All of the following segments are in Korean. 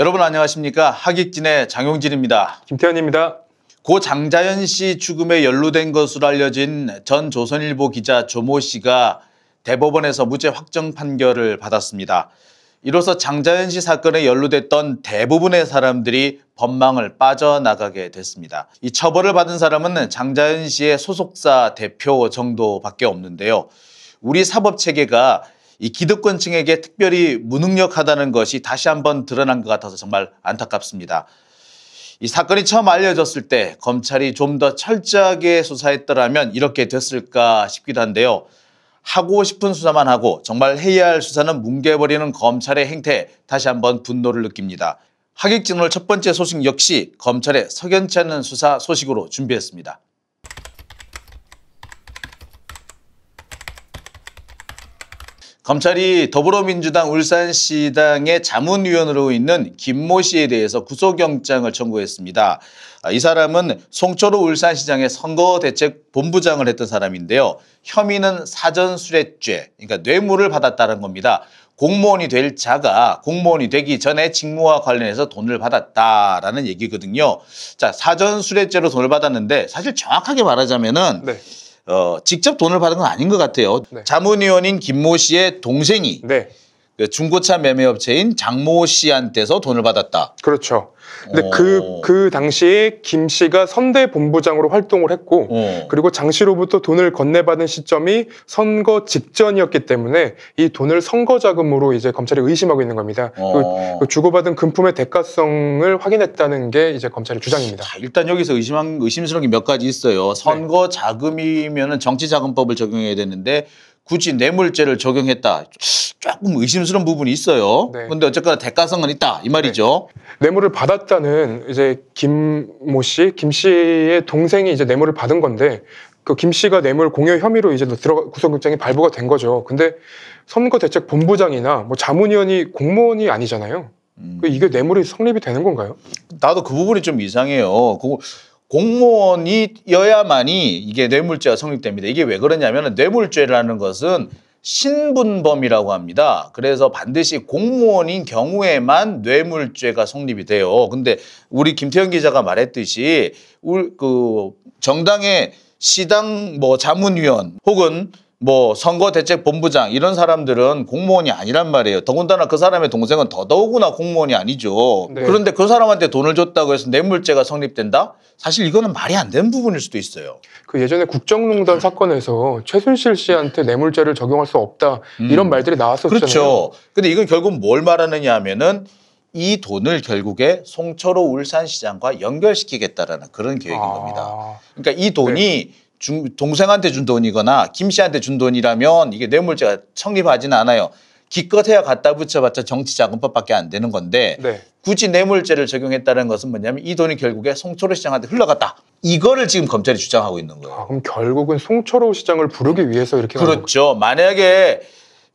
여러분 안녕하십니까 하객진의 장용진입니다. 김태현입니다. 고 장자연 씨 죽음에 연루된 것으로 알려진 전 조선일보 기자 조모 씨가 대법원에서 무죄 확정 판결을 받았습니다. 이로써 장자연 씨 사건에 연루됐던 대부분의 사람들이 법망을 빠져나가게 됐습니다. 이 처벌을 받은 사람은 장자연 씨의 소속사 대표 정도밖에 없는데요. 우리 사법체계가 이 기득권층에게 특별히 무능력하다는 것이 다시 한번 드러난 것 같아서 정말 안타깝습니다. 이 사건이 처음 알려졌을 때 검찰이 좀 더 철저하게 수사했더라면 이렇게 됐을까 싶기도 한데요. 하고 싶은 수사만 하고 정말 해야 할 수사는 뭉개버리는 검찰의 행태 다시 한번 분노를 느낍니다. 하객진오첫 번째 소식 역시 검찰의 석연치 않은 수사 소식으로 준비했습니다. 검찰이 더불어민주당 울산시당의 자문위원으로 있는 김 모 씨에 대해서 구속영장을 청구했습니다. 아, 이 사람은 송철호 울산시장의 선거대책본부장을 했던 사람인데요. 혐의는 사전수뢰죄, 그러니까 뇌물을 받았다는 겁니다. 공무원이 될 자가 공무원이 되기 전에 직무와 관련해서 돈을 받았다라는 얘기거든요. 자, 사전 수뢰죄로 돈을 받았는데 사실 정확하게 말하자면은 네. 어, 직접 돈을 받은 건 아닌 것 같아요. 네. 자문위원인 김 모 씨의 동생이 네. 그 중고차 매매업체인 장모 씨한테서 돈을 받았다. 그렇죠. 근데 오. 그, 어. 그 당시에 김 씨가 선대 본부장으로 활동을 했고, 오. 어. 그리고 장 씨로부터 돈을 건네받은 시점이 선거 직전이었기 때문에 이 돈을 선거 자금으로 이제 검찰이 의심하고 있는 겁니다. 어. 그, 그 주고받은 금품의 대가성을 확인했다는 게 이제 검찰의 주장입니다. 자, 일단 여기서 의심한, 의심스러운 게 몇 가지 있어요. 선거 네. 자금이면은 정치자금법을 적용해야 되는데, 굳이 뇌물죄를 적용했다. 조금 의심스러운 부분이 있어요. 네. 근데 어쨌거나 대가성은 있다. 이 말이죠. 네. 뇌물을 받았다는 이제 김 모 씨, 김 씨의 동생이 이제 뇌물을 받은 건데 그 김 씨가 뇌물 공여 혐의로 이제 들어가 구속영장이 발부가 된 거죠. 근데 선거대책본부장이나 뭐 자문위원이 공무원이 아니잖아요. 음. 그 이게 뇌물이 성립이 되는 건가요? 나도 그 부분이 좀 이상해요. 그거 공무원이여야만이 이게 뇌물죄가 성립됩니다. 이게 왜 그러냐면 뇌물죄라는 것은 신분범이라고 합니다. 그래서 반드시 공무원인 경우에만 뇌물죄가 성립이 돼요. 근데 우리 김태현 기자가 말했듯이 그 정당의 시당 뭐 자문위원 혹은 뭐 선거대책본부장 이런 사람들은 공무원이 아니란 말이에요. 더군다나 그 사람의 동생은 더더욱이나 공무원이 아니죠. 네. 그런데 그 사람한테 돈을 줬다고 해서 뇌물죄가 성립된다? 사실 이거는 말이 안 되는 부분일 수도 있어요. 그 예전에 국정농단 네. 사건에서 최순실 씨한테 뇌물죄를 적용할 수 없다 음. 이런 음. 말들이 나왔었잖아요. 그렇죠. 근데 이건 결국 뭘 말하느냐 하면은 이 돈을 결국에 송철호 울산시장과 연결시키겠다라는 그런 계획인 아... 겁니다. 그러니까 이 돈이 네. 중, 동생한테 준 돈이거나 김 씨한테 준 돈이라면 이게 뇌물죄가 성립하지는 않아요. 기껏해야 갖다 붙여봤자 정치자금법밖에 안 되는 건데 네. 굳이 뇌물죄를 적용했다는 것은 뭐냐면 이 돈이 결국에 송철호 시장한테 흘러갔다. 이거를 지금 검찰이 주장하고 있는 거예요. 아, 그럼 결국은 송철호 시장을 부르기 위해서 이렇게 그렇죠. 만약에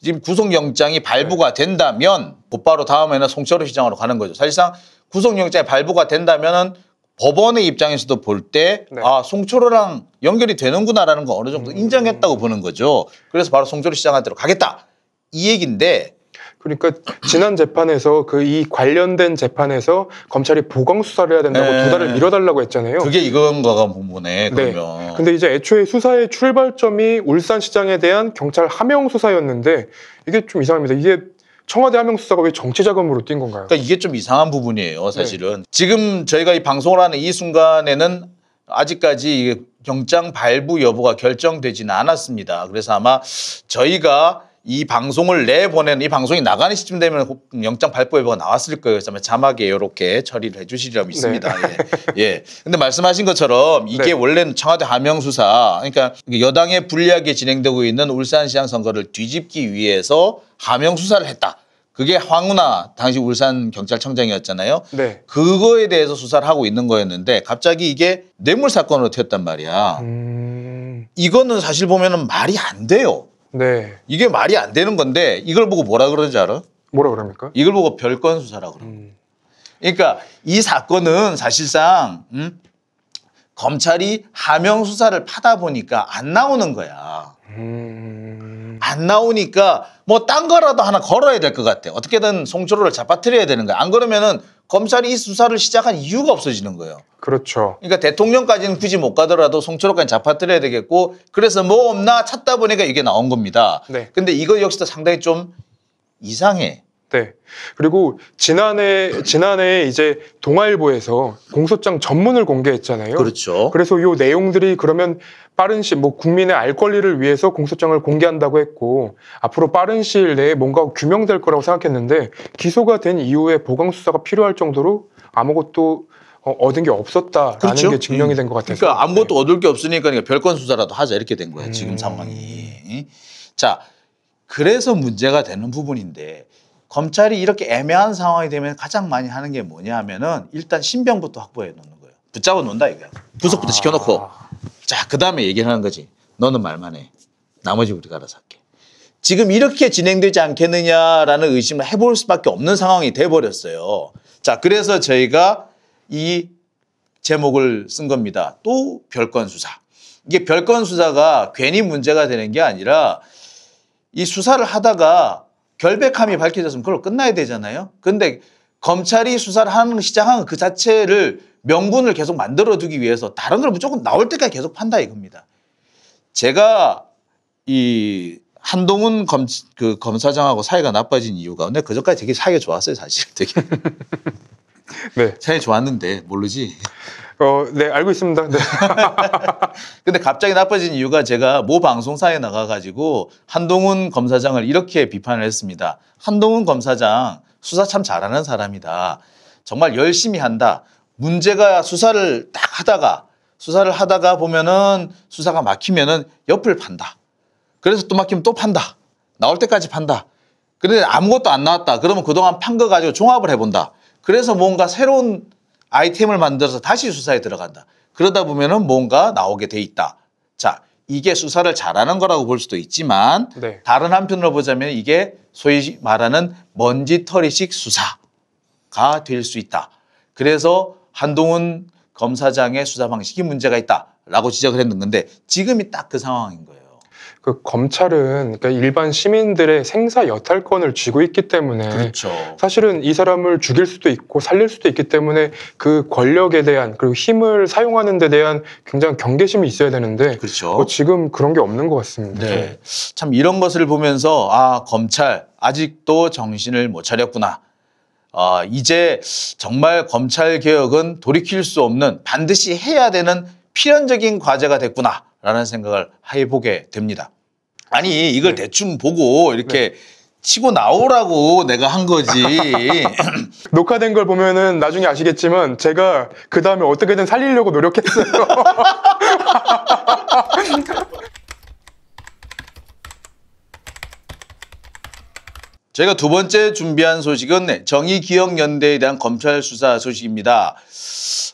지금 구속영장이 발부가 네. 된다면 곧바로 다음에는 송철호 시장으로 가는 거죠. 사실상 구속영장이 발부가 된다면은 법원의 입장에서도 볼 때아 네. 송철호랑 연결이 되는구나라는 거 어느 정도 음. 인정했다고 보는 거죠. 그래서 바로 송철호 시장한테로 가겠다 이 얘긴데 그러니까 지난 재판에서 그 이 관련된 재판에서 검찰이 보강 수사를 해야 된다고 네. 두 달을 미뤄달라고 했잖아요. 그게 이건 거가 본문에 네. 그러면. 네. 근데 이제 애초에 수사의 출발점이 울산시장에 대한 경찰 하명 수사였는데 이게 좀 이상합니다. 이게 청와대 한명 수사가 왜 정치 자금으로 뛴 건가요? 그러니까 이게 좀 이상한 부분이에요, 사실은. 네. 지금 저희가 이 방송을 하는 이 순간에는 아직까지 이게 경장 발부 여부가 결정되지는 않았습니다. 그래서 아마 저희가 이 방송을 내보내는 이 방송이 나가는 시쯤 되면 영장 발부회부가 나왔을 거예요. 그래서 자막에 이렇게 처리를 해주시리라 믿습니다. 네. 예. 예. 근데 말씀하신 것처럼 이게 네. 원래는 청와대 하명 수사, 그러니까 여당에 불리하게 진행되고 있는 울산시장 선거를 뒤집기 위해서 하명 수사를 했다. 그게 황운하 당시 울산 경찰청장이었잖아요. 네. 그거에 대해서 수사를 하고 있는 거였는데 갑자기 이게 뇌물 사건으로 튀었단 말이야. 음... 이거는 사실 보면은 말이 안 돼요. 네. 이게 말이 안 되는 건데 이걸 보고 뭐라 그러는지 알아? 뭐라 그럽니까? 이걸 보고 별건 수사라 그러. 음. 그러니까 이 사건은 사실상 음? 검찰이 하명 수사를 파다 보니까 안 나오는 거야. 음... 안 나오니까 뭐 딴 거라도 하나 걸어야 될 것 같아. 어떻게든 송철호를 잡아뜨려야 되는 거야. 안 그러면은 검찰이 이 수사를 시작한 이유가 없어지는 거예요. 그렇죠. 그러니까 대통령까지는 굳이 못 가더라도 송철호까지 잡아뜨려야 되겠고 그래서 뭐 없나 찾다 보니까 이게 나온 겁니다. 네. 근데 이거 역시도 상당히 좀 이상해. 네. 그리고 지난해 지난해 이제 동아일보에서 공소장 전문을 공개했잖아요. 그렇죠. 그래서 요 내용들이 그러면 빠른 시뭐 국민의 알 권리를 위해서 공소장을 공개한다고 했고 앞으로 빠른 시일 내에 뭔가 규명될 거라고 생각했는데 기소가 된 이후에 보강 수사가 필요할 정도로 아무것도 어, 얻은 게 없었다라는 그렇죠? 게 증명이 음. 된것같아요 그러니까 아무것도 네. 얻을 게 없으니까 그러니까 별건 수사라도 하자 이렇게 된 거예요. 음. 지금 상황이. 자, 그래서 문제가 되는 부분인데 검찰이 이렇게 애매한 상황이 되면 가장 많이 하는 게 뭐냐 하면은 일단 신병부터 확보해 놓는 거예요. 붙잡아 놓는다 이거야. 분석부터 아. 시켜놓고 자, 그 다음에 얘기를 하는 거지. 너는 말만 해. 나머지 우리가 알아서 할게. 지금 이렇게 진행되지 않겠느냐라는 의심을 해볼 수밖에 없는 상황이 돼버렸어요. 자, 그래서 저희가 이 제목을 쓴 겁니다. 또 별건 수사. 이게 별건 수사가 괜히 문제가 되는 게 아니라 이 수사를 하다가 결백함이 밝혀졌으면 그걸 끝나야 되잖아요. 근데 검찰이 수사를 하는 시작한 그 자체를 명분을 계속 만들어두기 위해서 다른 걸 무조건 나올 때까지 계속 판다 이겁니다. 제가 이 한동훈 검, 그 검사장하고 사이가 나빠진 이유가 근데 그전까지 되게 사이가 좋았어요 사실 되게 네. 사이 좋았는데 모르지 어, 네, 알고 있습니다. 네. 근데 갑자기 나빠진 이유가 제가 모 방송사에 나가가지고 한동훈 검사장을 이렇게 비판을 했습니다. 한동훈 검사장 수사 참 잘하는 사람이다. 정말 열심히 한다. 문제가 수사를 딱 하다가 수사를 하다가 보면은 수사가 막히면은 옆을 판다. 그래서 또 막히면 또 판다. 나올 때까지 판다. 그런데 아무것도 안 나왔다. 그러면 그동안 판 거 가지고 종합을 해본다. 그래서 뭔가 새로운 아이템을 만들어서 다시 수사에 들어간다. 그러다 보면은 뭔가 나오게 돼 있다. 자, 이게 수사를 잘하는 거라고 볼 수도 있지만 네. 다른 한편으로 보자면 이게 소위 말하는 먼지털이식 수사가 될 수 있다. 그래서 한동훈 검사장의 수사 방식이 문제가 있다라고 지적을 했는 건데 지금이 딱 그 상황인 거예요. 그 검찰은 그러니까 일반 시민들의 생사 여탈권을 쥐고 있기 때문에 그렇죠. 사실은 이 사람을 죽일 수도 있고 살릴 수도 있기 때문에 그 권력에 대한 그리고 힘을 사용하는 데 대한 굉장히 경계심이 있어야 되는데 그렇죠. 뭐 지금 그런 게 없는 것 같습니다. 네. 참 이런 것을 보면서 아 검찰 아직도 정신을 못 차렸구나. 아, 이제 정말 검찰 개혁은 돌이킬 수 없는 반드시 해야 되는 필연적인 과제가 됐구나라는 생각을 해보게 됩니다. 아니 이걸 네. 대충 보고 이렇게 네. 치고 나오라고 내가 한 거지. 녹화된 걸 보면은 나중에 아시겠지만 제가 그 다음에 어떻게든 살리려고 노력했어요. 제가 두 번째 준비한 소식은 네, 정의기억연대에 대한 검찰 수사 소식입니다.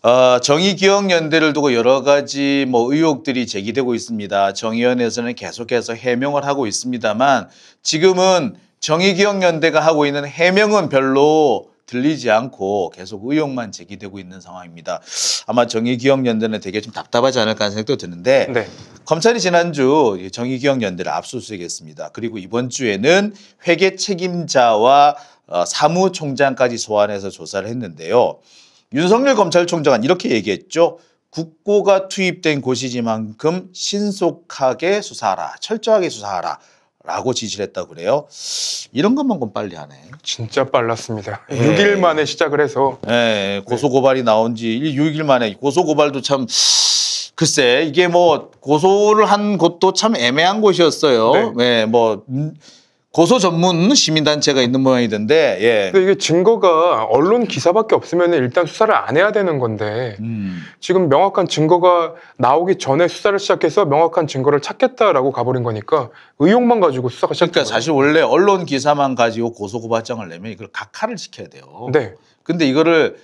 어, 정의기억연대를 두고 여러 가지 뭐 의혹들이 제기되고 있습니다. 정의연에서는 계속해서 해명을 하고 있습니다만 지금은 정의기억연대가 하고 있는 해명은 별로 들리지 않고 계속 의혹만 제기되고 있는 상황입니다. 아마 정의기억연대는 되게 좀 답답하지 않을까 하는 생각도 드는데 네. 검찰이 지난주 정의기억연대를 압수수색했습니다. 그리고 이번 주에는 회계 책임자와 어, 사무총장까지 소환해서 조사를 했는데요. 윤석열 검찰총장은 이렇게 얘기했죠. 국고가 투입된 곳이지만큼 신속하게 수사하라, 철저하게 수사하라. 라고 지시를 했다고 그래요. 이런 것만큼 빨리 하네. 진짜 빨랐습니다. 예. 6일 만에 시작을 해서. 예, 고소고발이 나온 지 6일 만에. 고소고발도 참, 글쎄, 이게 뭐, 고소를 한 곳도 참 애매한 곳이었어요. 네. 예, 뭐, 음, 고소 전문 시민단체가 있는 모양이던데, 예. 근데 이게 증거가 언론 기사밖에 없으면 일단 수사를 안 해야 되는 건데, 음. 지금 명확한 증거가 나오기 전에 수사를 시작해서 명확한 증거를 찾겠다라고 가버린 거니까 의혹만 가지고 수사가 시작 그러니까 사실 원래 언론 기사만 가지고 고소고발장을 내면 이걸 각하를 시켜야 돼요. 네. 근데 이거를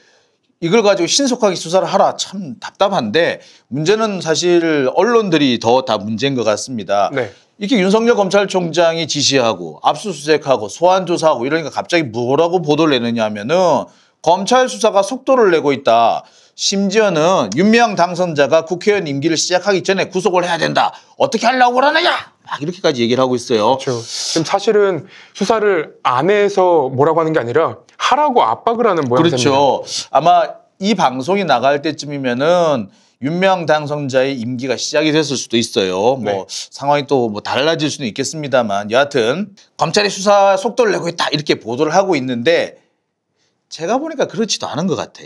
이걸 가지고 신속하게 수사를 하라 참 답답한데 문제는 사실 언론들이 더 다 문제인 것 같습니다. 네. 이렇게 윤석열 검찰총장이 지시하고 압수수색하고 소환조사하고 이러니까 갑자기 뭐라고 보도를 내느냐 하면은 검찰 수사가 속도를 내고 있다. 심지어는 윤명 당선자가 국회의원 임기를 시작하기 전에 구속을 해야 된다. 어떻게 하려고 그러느냐? 막 이렇게까지 얘기를 하고 있어요. 그렇죠. 지금 사실은 수사를 안 해서 뭐라고 하는 게 아니라 하라고 압박을 하는 모양새입니다. 그렇죠. 아마 이 방송이 나갈 때쯤이면은 윤명 당선자의 임기가 시작이 됐을 수도 있어요. 뭐 네. 뭐 상황이 또 뭐 달라질 수는 있겠습니다만 여하튼 검찰이 수사 속도를 내고 있다 이렇게 보도를 하고 있는데 제가 보니까 그렇지도 않은 것 같아.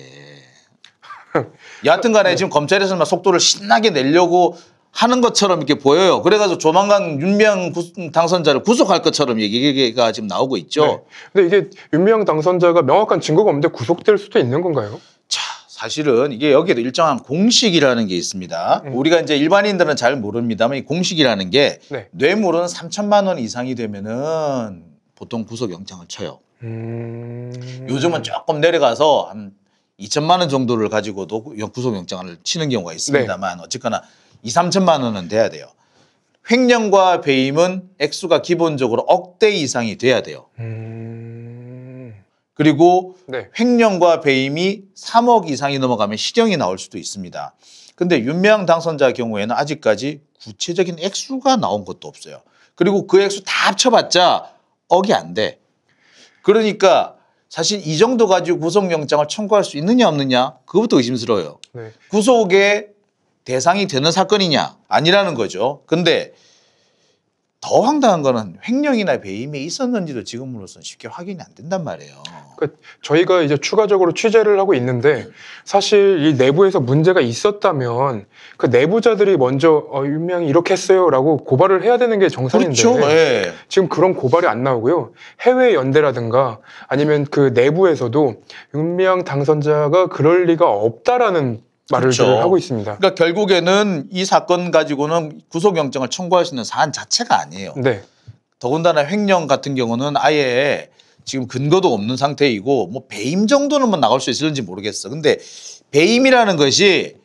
여하튼 간에 네. 지금 검찰에서 는막 속도를 신나게 내려고 하는 것처럼 이렇게 보여요. 그래가지고 조만간 윤명 당선자를 구속할 것처럼 얘기가 지금 나오고 있죠. 네. 근데 이게 윤명 당선자가 명확한 증거가 없는데 구속될 수도 있는 건가요? 사실은 이게 여기에도 일정한 공식이라는 게 있습니다. 음. 우리가 이제 일반인들은 잘 모릅니다만 이 공식이라는 게 네. 뇌물은 3천만 원 이상이 되면은 보통 구속영장을 쳐요. 음... 요즘은 조금 내려가서 한 2천만 원 정도를 가지고도 구속영장을 치는 경우가 있습니다만 네. 어쨌거나 2, 3천만 원은 돼야 돼요. 횡령과 배임은 액수가 기본적으로 억대 이상이 돼야 돼요. 음... 그리고 네. 횡령과 배임이 3억 이상이 넘어가면 실형이 나올 수도 있습니다. 근데 윤명 당선자 경우에는 아직까지 구체적인 액수가 나온 것도 없어요. 그리고 그 액수 다 합쳐봤자 억이 안 돼. 그러니까 사실 이 정도 가지고 구속영장을 청구할 수 있느냐 없느냐 그것부터 의심스러워요. 네. 구속의 대상이 되는 사건이냐 아니라는 거죠. 근데 더 황당한 거는 횡령이나 배임에 있었는지도 지금으로서는 쉽게 확인이 안 된단 말이에요. 그 저희가 이제 추가적으로 취재를 하고 있는데 사실 이 내부에서 문제가 있었다면 그 내부자들이 먼저 어, 윤명이 이렇게 했어요라고 고발을 해야 되는 게 정상인데 그렇죠? 네. 지금 그런 고발이 안 나오고요. 해외 연대라든가 아니면 그 내부에서도 윤명 당선자가 그럴 리가 없다라는 말을 그렇죠. 하고 있습니다. 그러니까 결국에는 이 사건 가지고는 구속영장을 청구할 수 있는 사안 자체가 아니에요. 네. 더군다나 횡령 같은 경우는 아예 지금 근거도 없는 상태이고 뭐 배임 정도는 뭐 나올 수 있을지 모르겠어. 근데 배임이라는 것이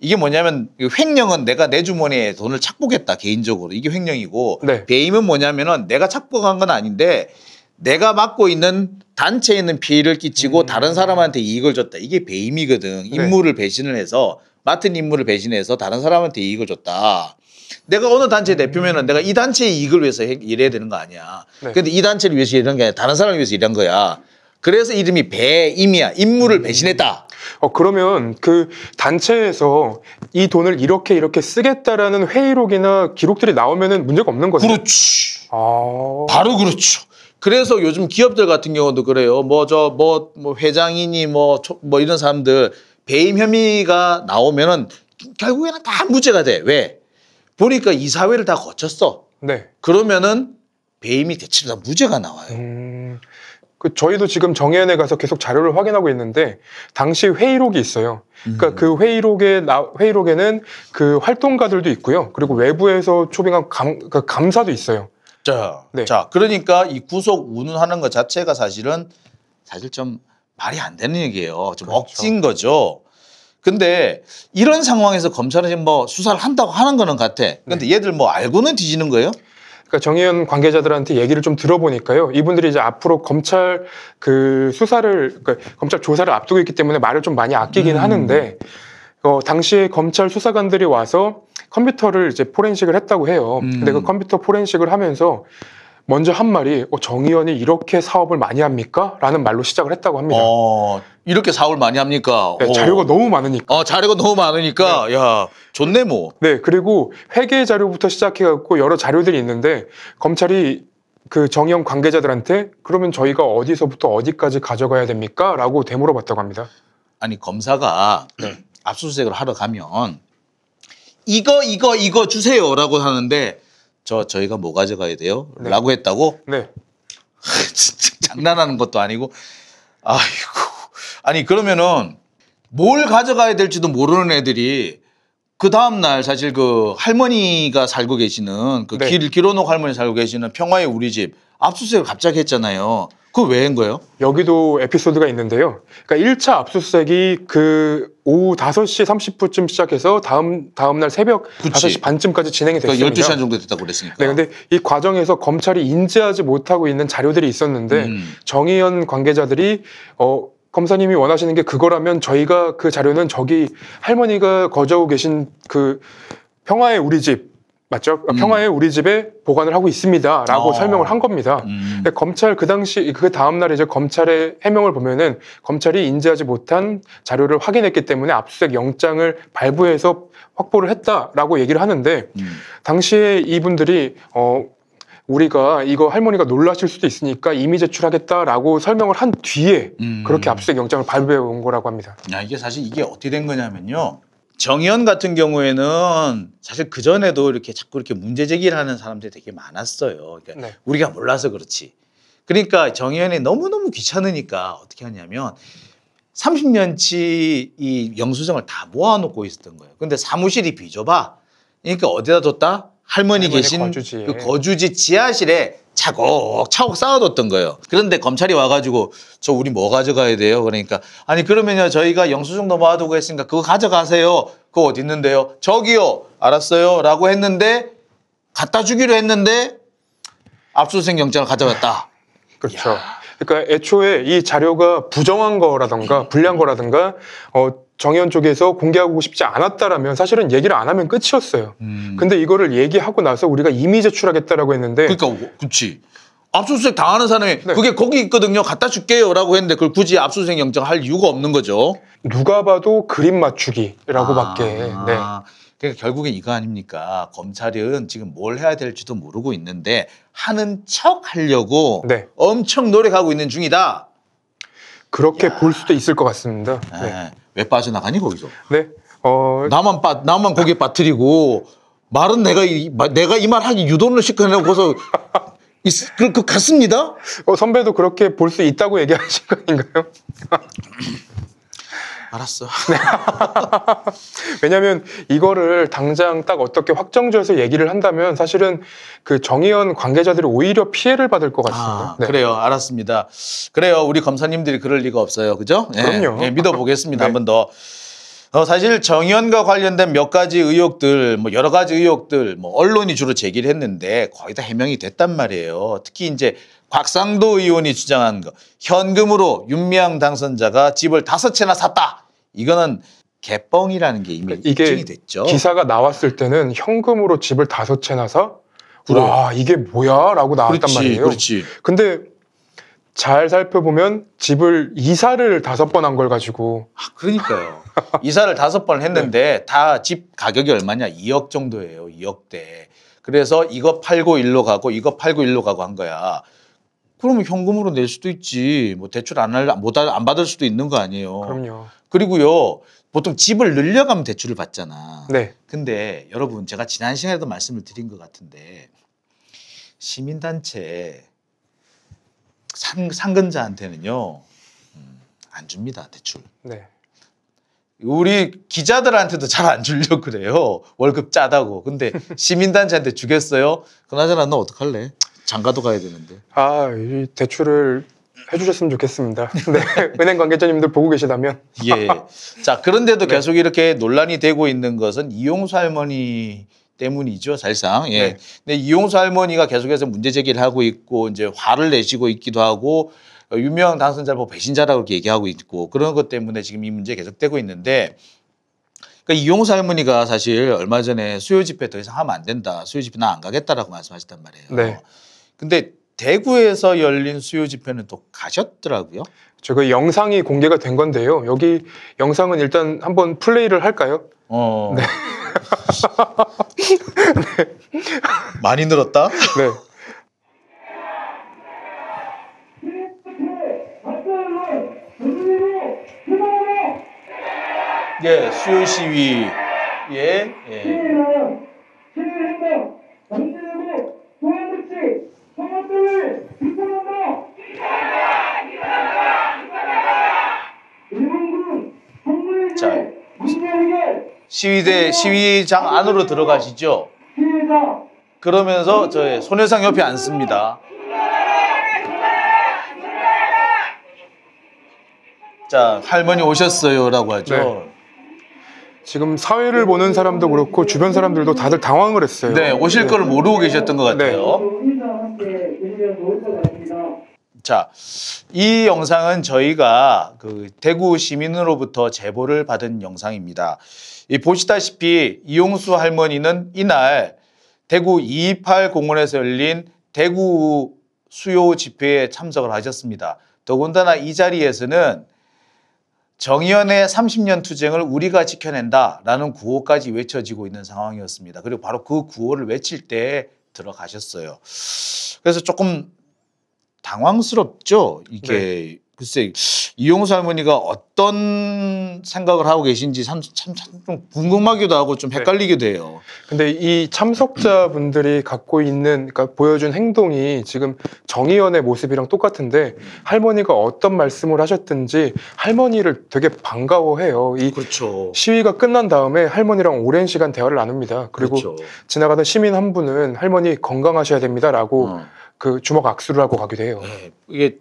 이게 뭐냐면 횡령은 내가 내 주머니에 돈을 착복했다 개인적으로 이게 횡령이고 네. 배임은 뭐냐면은 내가 착복한 건 아닌데 내가 맡고 있는 단체에 있는 피해를 끼치고 음. 다른 사람한테 이익을 줬다 이게 배임이거든 네. 임무를 배신을 해서 맡은 임무를 배신해서 다른 사람한테 이익을 줬다 내가 어느 단체 대표면은 내가 이 단체의 이익을 위해서 일해야 되는 거 아니야. 네. 근데 이 단체를 위해서 일한 게 아니라 다른 사람을 위해서 일한 거야. 그래서 이름이 배임이야. 임무를 음. 배신했다. 어, 그러면 그 단체에서 이 돈을 이렇게 이렇게 쓰겠다라는 회의록이나 기록들이 나오면은 문제가 없는 거죠. 그렇지. 아... 바로 그렇죠. 그래서 요즘 기업들 같은 경우도 그래요. 뭐 저 뭐 뭐, 회장이니 뭐뭐 뭐 이런 사람들 배임 혐의가 나오면은 결국에는 다 무죄가 돼. 왜? 보니까 이사회를 다 거쳤어. 네. 그러면은 배임이 대체로 다 무죄가 나와요. 음... 그 저희도 지금 정의연에 가서 계속 자료를 확인하고 있는데 당시 회의록이 있어요. 그러니까 음. 그 회의록에 나, 회의록에는 그 활동가들도 있고요. 그리고 외부에서 초빙한 감, 그 감사도 있어요. 자, 네. 자, 그러니까 이 구속 운운하는 것 자체가 사실은 사실 좀 말이 안 되는 얘기예요. 좀 그렇죠. 억진 거죠. 근데 이런 상황에서 검찰은 지금 뭐 수사를 한다고 하는 거는 같아. 근데 네. 얘들 뭐 알고는 뒤지는 거예요? 그러니까 정의연 관계자들한테 얘기를 좀 들어보니까요. 이분들이 이제 앞으로 검찰 그 수사를 그러니까 검찰 조사를 앞두고 있기 때문에 말을 좀 많이 아끼긴 음. 하는데 어, 당시에 검찰 수사관들이 와서 컴퓨터를 이제 포렌식을 했다고 해요. 음. 근데 그 음. 컴퓨터 포렌식을 하면서 먼저 한 말이 어, 정의연이 이렇게 사업을 많이 합니까? 라는 말로 시작을 했다고 합니다. 어, 이렇게 사업을 많이 합니까? 네, 어. 자료가 너무 많으니까. 아, 자료가 너무 많으니까. 네. 야, 좋네 뭐. 네, 그리고 회계 자료부터 시작해 갖고 여러 자료들이 있는데 검찰이 그 정형 관계자들한테 그러면 저희가 어디서부터 어디까지 가져가야 됩니까? 라고 되물어봤다고 합니다. 아니, 검사가 네. 압수수색을 하러 가면 이거 이거 이거 주세요라고 하는데 저 저희가 뭐 가져가야 돼요?라고 네. 했다고? 네. 진짜 장난하는 것도 아니고 아이고 아니 그러면은 뭘 가져가야 될지도 모르는 애들이 그 다음날 사실 그 할머니가 살고 계시는 그 네. 길, 길어녹 할머니 살고 계시는 평화의 우리 집 압수수색을 갑자기 했잖아요. 그 왜인 거예요? 여기도 에피소드가 있는데요. 그러니까 1차 압수수색이 그 오후 5시 30분쯤 시작해서 다음 다음 날 새벽 그치. 5시 반쯤까지 진행이 그러니까 됐습니다. 그러니까 12시간 정도 됐다고 그랬으니까. 네, 근데 이 과정에서 검찰이 인지하지 못하고 있는 자료들이 있었는데 음. 정의연 관계자들이 어 검사님이 원하시는 게 그거라면 저희가 그 자료는 저기 할머니가 거주하고 계신 그 평화의 우리 집 맞죠? 음. 평화의 우리 집에 보관을 하고 있습니다라고 어. 설명을 한 겁니다. 음. 근데 검찰 그 당시 그 다음 날 이제 검찰의 해명을 보면은 검찰이 인지하지 못한 자료를 확인했기 때문에 압수수색 영장을 발부해서 확보를 했다라고 얘기를 하는데 음. 당시에 이분들이 어 우리가 이거 할머니가 놀라실 수도 있으니까 이미 제출하겠다라고 설명을 한 뒤에 음. 그렇게 압수수색 영장을 발부해 온 거라고 합니다. 야, 이게 사실 이게 어떻게 된 거냐면요. 정의연 같은 경우에는 사실 그 전에도 이렇게 자꾸 이렇게 문제 제기를 하는 사람들이 되게 많았어요. 그러니까 네. 우리가 몰라서 그렇지. 그러니까 정의연이 너무너무 귀찮으니까 어떻게 하냐면 30년치 이 영수증을 다 모아놓고 있었던 거예요. 근데 사무실이 비좁아. 그러니까 어디다 뒀다? 할머니, 계신 거주지그 거주지 지하실에 차곡차곡 쌓아뒀던 거예요. 그런데 검찰이 와가지고 저 우리 뭐 가져가야 돼요? 그러니까 아니 그러면요 저희가 영수증 넘어와두고 했으니까 그거 가져가세요. 그거 어디 있는데요? 저기요. 알았어요. 라고 했는데 갖다 주기로 했는데 압수수색 영장을 가져갔다. 그렇죠. 그러니까 애초에 이 자료가 부정한 거라든가 네. 불리한 거라든가 어, 정의원 쪽에서 공개하고 싶지 않았다라면 사실은 얘기를 안 하면 끝이었어요. 음. 근데 이거를 얘기하고 나서 우리가 이미 제출하겠다라고 했는데 그러니까 그렇지. 압수수색 당하는 사람이 네. 그게 거기 있거든요. 갖다 줄게요라고 했는데 그걸 굳이 압수수색 영장 할 이유가 없는 거죠. 누가 봐도 그림 맞추기라고밖에. 아. 네. 그러니까 결국에 이거 아닙니까? 검찰은 지금 뭘 해야 될지도 모르고 있는데 하는 척 하려고 네. 엄청 노력하고 있는 중이다. 그렇게 야. 볼 수도 있을 것 같습니다. 예. 네. 왜 빠져나가니 거기서? 네. 어... 나만 빠 나만 거기에 빠뜨리고 말은 내가 이, 마, 내가 이 말 하기 유도를 시켜내고서 있, 그, 그 같습니다. 어, 선배도 그렇게 볼 수 있다고 얘기하신 거 아닌가요? 알았어. 왜냐면 이거를 당장 딱 어떻게 확정지어서 얘기를 한다면 사실은 그 정의연 관계자들이 오히려 피해를 받을 것 같습니다. 아, 네. 그래요, 알았습니다. 그래요, 우리 검사님들이 그럴 리가 없어요, 그죠? 예, 그럼요. 예, 네, 네, 믿어보겠습니다, 한 번 더. 어, 사실 정의연과 관련된 몇 가지 의혹들, 뭐 여러 가지 의혹들, 뭐 언론이 주로 제기를 했는데 거의 다 해명이 됐단 말이에요. 특히 이제 곽상도 의원이 주장한 거 현금으로 윤미향 당선자가 집을 다섯 채나 샀다. 이거는 개뻥이라는 게 이미 입증이 됐죠. 기사가 나왔을 때는 현금으로 집을 다섯 채나 서 그래. 와 이게 뭐야라고 나왔단 그렇지, 말이에요. 그렇지. 근데 잘 살펴보면 집을 이사를 다섯 번 한 걸 가지고 아, 그러니까요. 이사를 다섯 번 했는데 네. 다집 가격이 얼마냐? 2억 정도예요. 2억대. 그래서 이거 팔고 일로 가고 이거 팔고 일로 가고 한 거야. 그러면 현금으로 낼 수도 있지. 뭐 대출 안 할, 못, 안 받을 수도 있는 거 아니에요. 그럼요. 그리고요, 보통 집을 늘려가면 대출을 받잖아. 네. 근데 여러분, 제가 지난 시간에도 말씀을 드린 것 같은데, 시민단체 상, 상근자한테는요, 음, 안 줍니다, 대출. 네. 우리 기자들한테도 잘 안 주려 그래요. 월급 짜다고. 근데 시민단체한테 주겠어요? 그나저나 너 어떡할래? 장가도 가야 되는데. 아, 이 대출을 해주셨으면 좋겠습니다. 네, 은행 관계자님들 보고 계시다면. 예. 자, 그런데도 네. 계속 이렇게 논란이 되고 있는 것은 이용수 할머니 때문이죠, 사실상. 예. 네. 근데 이용수 할머니가 계속해서 문제 제기를 하고 있고 이제 화를 내시고 있기도 하고 어, 유명 한 당선자 보고 배신자라고 이렇게 얘기하고 있고 그런 것 때문에 지금 이 문제 계속되고 있는데 그러니까 이용수 할머니가 사실 얼마 전에 수요 집회 더 이상 하면 안 된다. 수요 집회 나 안 가겠다라고 말씀하셨단 말이에요. 네. 근데 대구에서 열린 수요 집회는 또 가셨더라고요. 저 그 영상이 공개가 된 건데요. 여기 영상은 일단 한번 플레이를 할까요? 어. 네. 네. 많이 늘었다. 네. 예, 수요 시위에 예. 자, 시위대 시위장 안으로 들어가시죠. 그러면서 저의 손해상 옆에 앉습니다. 자, 할머니 오셨어요라고 하죠. 네. 지금 사회를 보는 사람도 그렇고 주변 사람들도 다들 당황을 했어요. 네, 오실 네. 걸 모르고 계셨던 것 네. 같아요. 자, 이 영상은 저희가 그 대구 시민으로부터 제보를 받은 영상입니다. 이 보시다시피 이용수 할머니는 이날 대구 228 공원에서 열린 대구 수요 집회에 참석을 하셨습니다. 더군다나 이 자리에서는 정의연의 30년 투쟁을 우리가 지켜낸다라는 구호까지 외쳐지고 있는 상황이었습니다. 그리고 바로 그 구호를 외칠 때 들어가셨어요. 그래서 조금 당황스럽죠. 이게 네. 글쎄 이용수 할머니가 어떤 생각을 하고 계신지 참참 참 궁금하기도 하고 좀헷갈리게돼 네. 해요. 근데 이 참석자분들이 갖고 있는 그러니까 보여준 행동이 지금 정의연의 모습이랑 똑같은데 할머니가 어떤 말씀을 하셨든지 할머니를 되게 반가워해요. 이 그렇죠. 시위가 끝난 다음에 할머니랑 오랜 시간 대화를 나눕니다. 그리고 그렇죠. 지나가던 시민 한 분은 할머니 건강하셔야 됩니다라고 어. 그 주먹 악수를 하고 가기도 해요. 네, 이게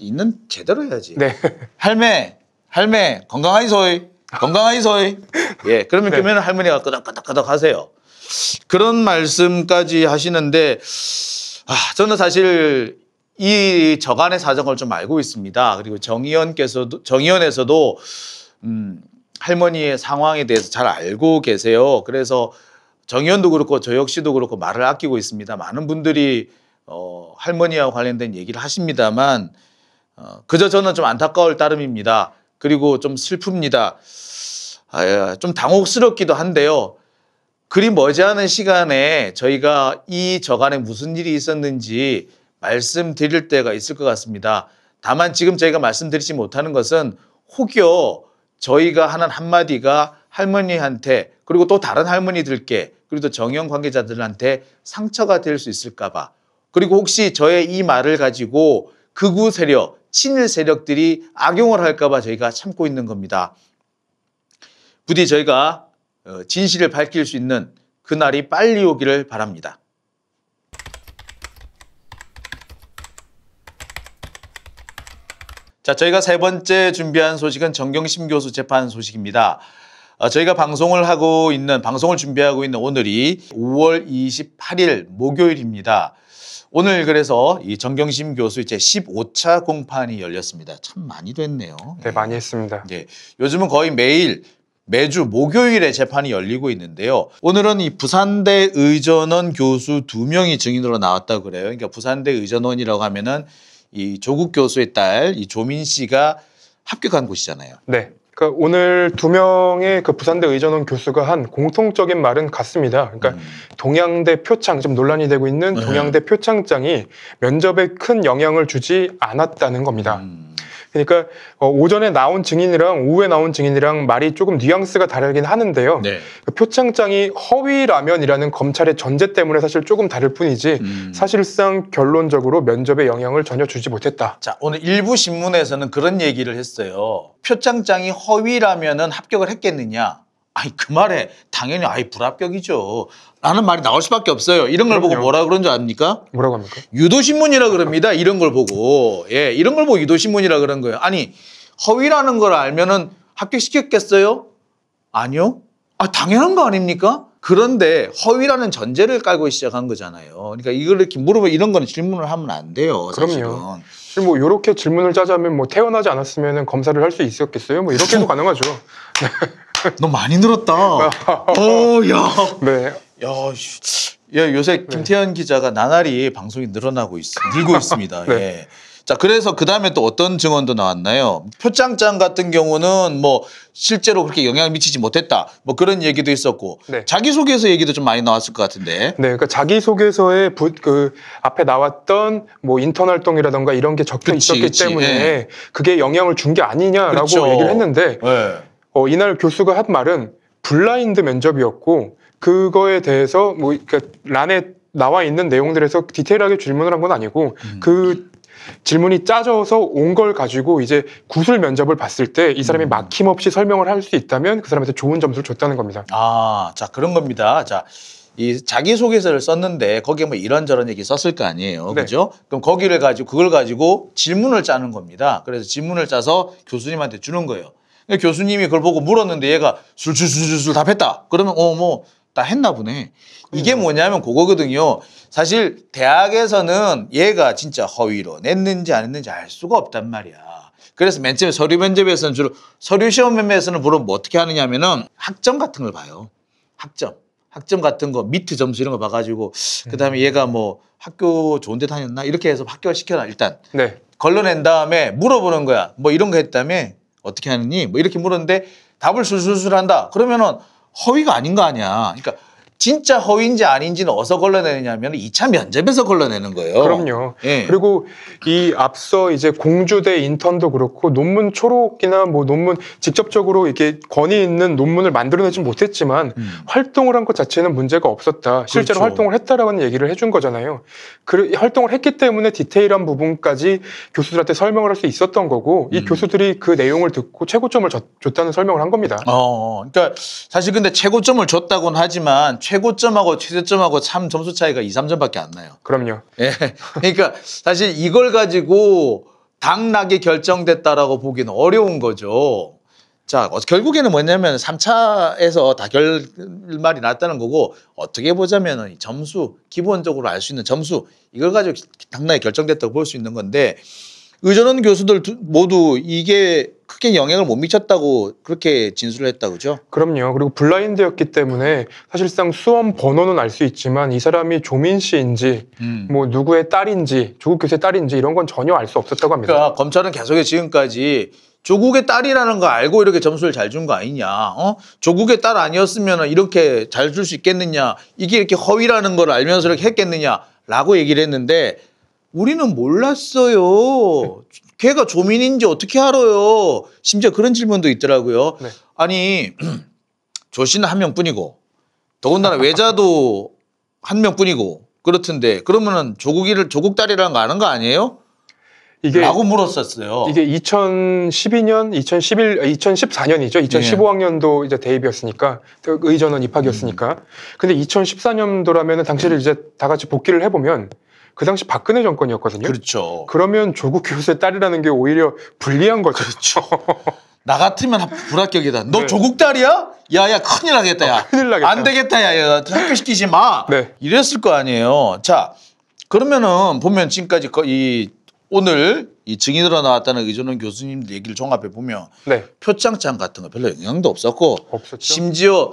있는 제대로 해야지. 네. 할매, 할매, 건강하이소이, 건강하이소이. 예, 그러면 네. 그러면 할머니가 끄덕끄덕끄덕 하세요. 그런 말씀까지 하시는데, 아, 저는 사실 이 저간의 사정을 좀 알고 있습니다. 그리고 정의원께서도 정의원에서도 음, 할머니의 상황에 대해서 잘 알고 계세요. 그래서 정의원도 그렇고 저 역시도 그렇고 말을 아끼고 있습니다. 많은 분들이 어, 할머니와 관련된 얘기를 하십니다만 어, 그저 저는 좀 안타까울 따름입니다. 그리고 좀 슬픕니다. 아, 예, 좀 당혹스럽기도 한데요. 그리 머지않은 시간에 저희가 이 저간에 무슨 일이 있었는지 말씀드릴 때가 있을 것 같습니다. 다만 지금 저희가 말씀드리지 못하는 것은 혹여 저희가 하는 한마디가 할머니한테 그리고 또 다른 할머니들께 그리고 또 정형 관계자들한테 상처가 될 수 있을까봐 그리고 혹시 저의 이 말을 가지고 극우 세력 친일 세력들이 악용을 할까봐 저희가 참고 있는 겁니다. 부디 저희가 어, 진실을 밝힐 수 있는 그날이 빨리 오기를 바랍니다. 자, 저희가 세 번째 준비한 소식은 정경심 교수 재판 소식입니다. 어, 저희가 방송을 하고 있는, 방송을 준비하고 있는 오늘이 5월 28일 목요일입니다. 오늘 그래서 이 정경심 교수의 제 15차 공판이 열렸습니다. 참 많이 됐네요. 네, 많이 했습니다. 네. 요즘은 거의 매일 매주 목요일에 재판이 열리고 있는데요. 오늘은 이 부산대 의전원 교수 두 명이 증인으로 나왔다 그래요. 그러니까 부산대 의전원이라고 하면은 이 조국 교수의 딸 이 조민 씨가 합격한 곳이잖아요. 네. 그러니까 오늘 두 명의 그 부산대 의전원 교수가 한 공통적인 말은 같습니다. 그러니까 음. 동양대 표창 좀 논란이 되고 있는 네. 동양대 네. 표창장이 면접에 큰 영향을 주지 않았다는 겁니다. 음. 그러니까 어, 오전에 나온 증인이랑 오후에 나온 증인이랑 말이 조금 뉘앙스가 다르긴 하는데요. 네. 그 표창장이 허위라면이라는 검찰의 전제 때문에 사실 조금 다를 뿐이지 음. 사실상 결론적으로 면접에 영향을 전혀 주지 못했다. 자 오늘 일부 신문에서는 그런 얘기를 했어요. 표창장이 허위라면은 합격을 했겠느냐? 아니 그 말에 당연히 아이 불합격이죠. 라는 말이 나올 수밖에 없어요. 이런 걸 그럼요. 보고 뭐라 그런 줄 압니까? 뭐라고 합니까? 유도신문이라 그럽니다. 이런 걸 보고 예 이런 걸 보고 유도신문이라 그런 거예요. 아니 허위라는 걸 알면은 합격시켰겠어요? 아니요. 아 당연한 거 아닙니까? 그런데 허위라는 전제를 깔고 시작한 거잖아요. 그러니까 이걸 이렇게 물어보 면 이런 거는 질문을 하면 안 돼요. 사실은. 그럼요. 사실 뭐 이렇게 질문을 짜자면 뭐 태어나지 않았으면 검사를 할 수 있었겠어요? 뭐 이렇게도 가능하죠. 너 많이 늘었다. 오, 어, 야. 네. 야, 야 요새 네. 김태현 네. 기자가 나날이 방송이 늘어나고 있, 늘고 있습니다. 네. 예. 자, 그래서 그 다음에 또 어떤 증언도 나왔나요? 표창장 같은 경우는 뭐 실제로 그렇게 영향을 미치지 못했다. 뭐 그런 얘기도 있었고. 네. 자기소개서 얘기도 좀 많이 나왔을 것 같은데. 네. 그러니까 자기소개서에 부, 그 앞에 나왔던 뭐 인턴 활동이라던가 이런 게 적혀 그치, 있었기 그치. 때문에 네. 그게 영향을 준 게 아니냐라고 그렇죠. 얘기를 했는데. 네. 어, 이날 교수가 한 말은 블라인드 면접이었고 그거에 대해서 뭐 그러니까 란에 나와 있는 내용들에서 디테일하게 질문을 한 건 아니고 음. 그 질문이 짜져서 온 걸 가지고 이제 구술 면접을 봤을 때 이 사람이 음. 막힘없이 설명을 할 수 있다면 그 사람한테 좋은 점수를 줬다는 겁니다. 아, 자 그런 겁니다. 자. 이 자기소개서를 썼는데 거기에 뭐 이런저런 얘기 썼을 거 아니에요. 네. 그죠? 그럼 거기를 가지고 그걸 가지고 질문을 짜는 겁니다. 그래서 질문을 짜서 교수님한테 주는 거예요. 교수님이 그걸 보고 물었는데 얘가 술술술술술 답했다. 그러면 어뭐다 했나 보네. 이게 뭐냐면 그거거든요. 사실 대학에서는 얘가 진짜 허위로 냈는지 안 했는지 알 수가 없단 말이야. 그래서 맨 처음에 서류 면접에서는 주로 서류 시험 면접에서는 물론 뭐 어떻게 하느냐면은 학점 같은 걸 봐요. 학점. 학점 같은 거 미트 점수 이런 거 봐가지고 음. 그다음에 얘가 뭐 학교 좋은 데 다녔나 이렇게 해서 합격을 시켜놔 일단 네. 걸러낸 다음에 물어보는 거야 뭐 이런 거 했다며 어떻게 하느니? 뭐 이렇게 물었는데 답을 술술술 한다. 그러면은 허위가 아닌 거 아니야. 그러니까 진짜 허위인지 아닌지는 어디서 걸러내느냐면 2차 면접에서 걸러내는 거예요. 그럼요. 예. 그리고 이 앞서 이제 공주대 인턴도 그렇고 논문 초록이나 뭐 논문 직접적으로 이렇게 권위 있는 논문을 만들어내진 못했지만 음. 활동을 한 것 자체는 문제가 없었다. 실제로 그렇죠. 활동을 했다라는 얘기를 해준 거잖아요. 그 활동을 했기 때문에 디테일한 부분까지 교수들한테 설명을 할 수 있었던 거고 이 음. 교수들이 그 내용을 듣고 최고점을 줬, 다는 설명을 한 겁니다. 어, 어, 그러니까 사실 근데 최고점을 줬다고는 하지만 최고점하고 최저점하고 참 점수 차이가 2, 3점밖에 안 나요. 그럼요. 예. 그러니까 사실 이걸 가지고 당락이 결정됐다라고 보기는 어려운 거죠. 자, 어, 결국에는 뭐냐면 3차에서 다 결말이 났다는 거고 어떻게 보자면 점수, 기본적으로 알 수 있는 점수 이걸 가지고 당락이 결정됐다고 볼 수 있는 건데 의전원 교수들 모두 이게 크게 영향을 못 미쳤다고 그렇게 진술을 했다 그죠? 그럼요. 그리고 블라인드였기 때문에 사실상 수험 번호는 알 수 있지만 이 사람이 조민 씨인지 음. 뭐 누구의 딸인지 조국 교수의 딸인지 이런 건 전혀 알 수 없었다고 합니다. 그러니까 검찰은 계속해 지금까지 조국의 딸이라는 거 알고 이렇게 점수를 잘 준 거 아니냐. 어? 조국의 딸 아니었으면 이렇게 잘 줄 수 있겠느냐. 이게 이렇게 허위라는 걸 알면서 이렇게 했겠느냐. 라고 얘기를 했는데 우리는 몰랐어요. 걔가 조민인지 어떻게 알아요? 심지어 그런 질문도 있더라고요. 네. 아니 조씨는 한 명뿐이고 더군다나 외자도 한 명뿐이고 그렇던데 그러면은 조국이를 조국 딸이라는 거 아는 거 아니에요? 이게 라고 물었었어요. 이게 2012년, 2011, 2014년이죠. 2015학년도 이제 대입이었으니까 의전원 입학이었으니까. 음. 근데 2014년도라면은 당시를 음. 이제 다 같이 복귀를 해보면 그 당시 박근혜 정권이었거든요. 그렇죠. 그러면 조국 교수의 딸이라는 게 오히려 불리한 거죠. 그렇죠. 나 같으면 불합격이다. 너 네. 조국 딸이야? 야야 큰일 나겠다 야. 어, 큰일 나겠다. 안 되겠다 야야 학교 시키지 마. 네. 이랬을 거 아니에요. 자 그러면은 보면 지금까지 거의 오늘 이 증인으로 나왔다는 의존원 교수님들 얘기를 종합해 보면 네. 표창장 같은 거 별로 영향도 없었고 없었죠? 심지어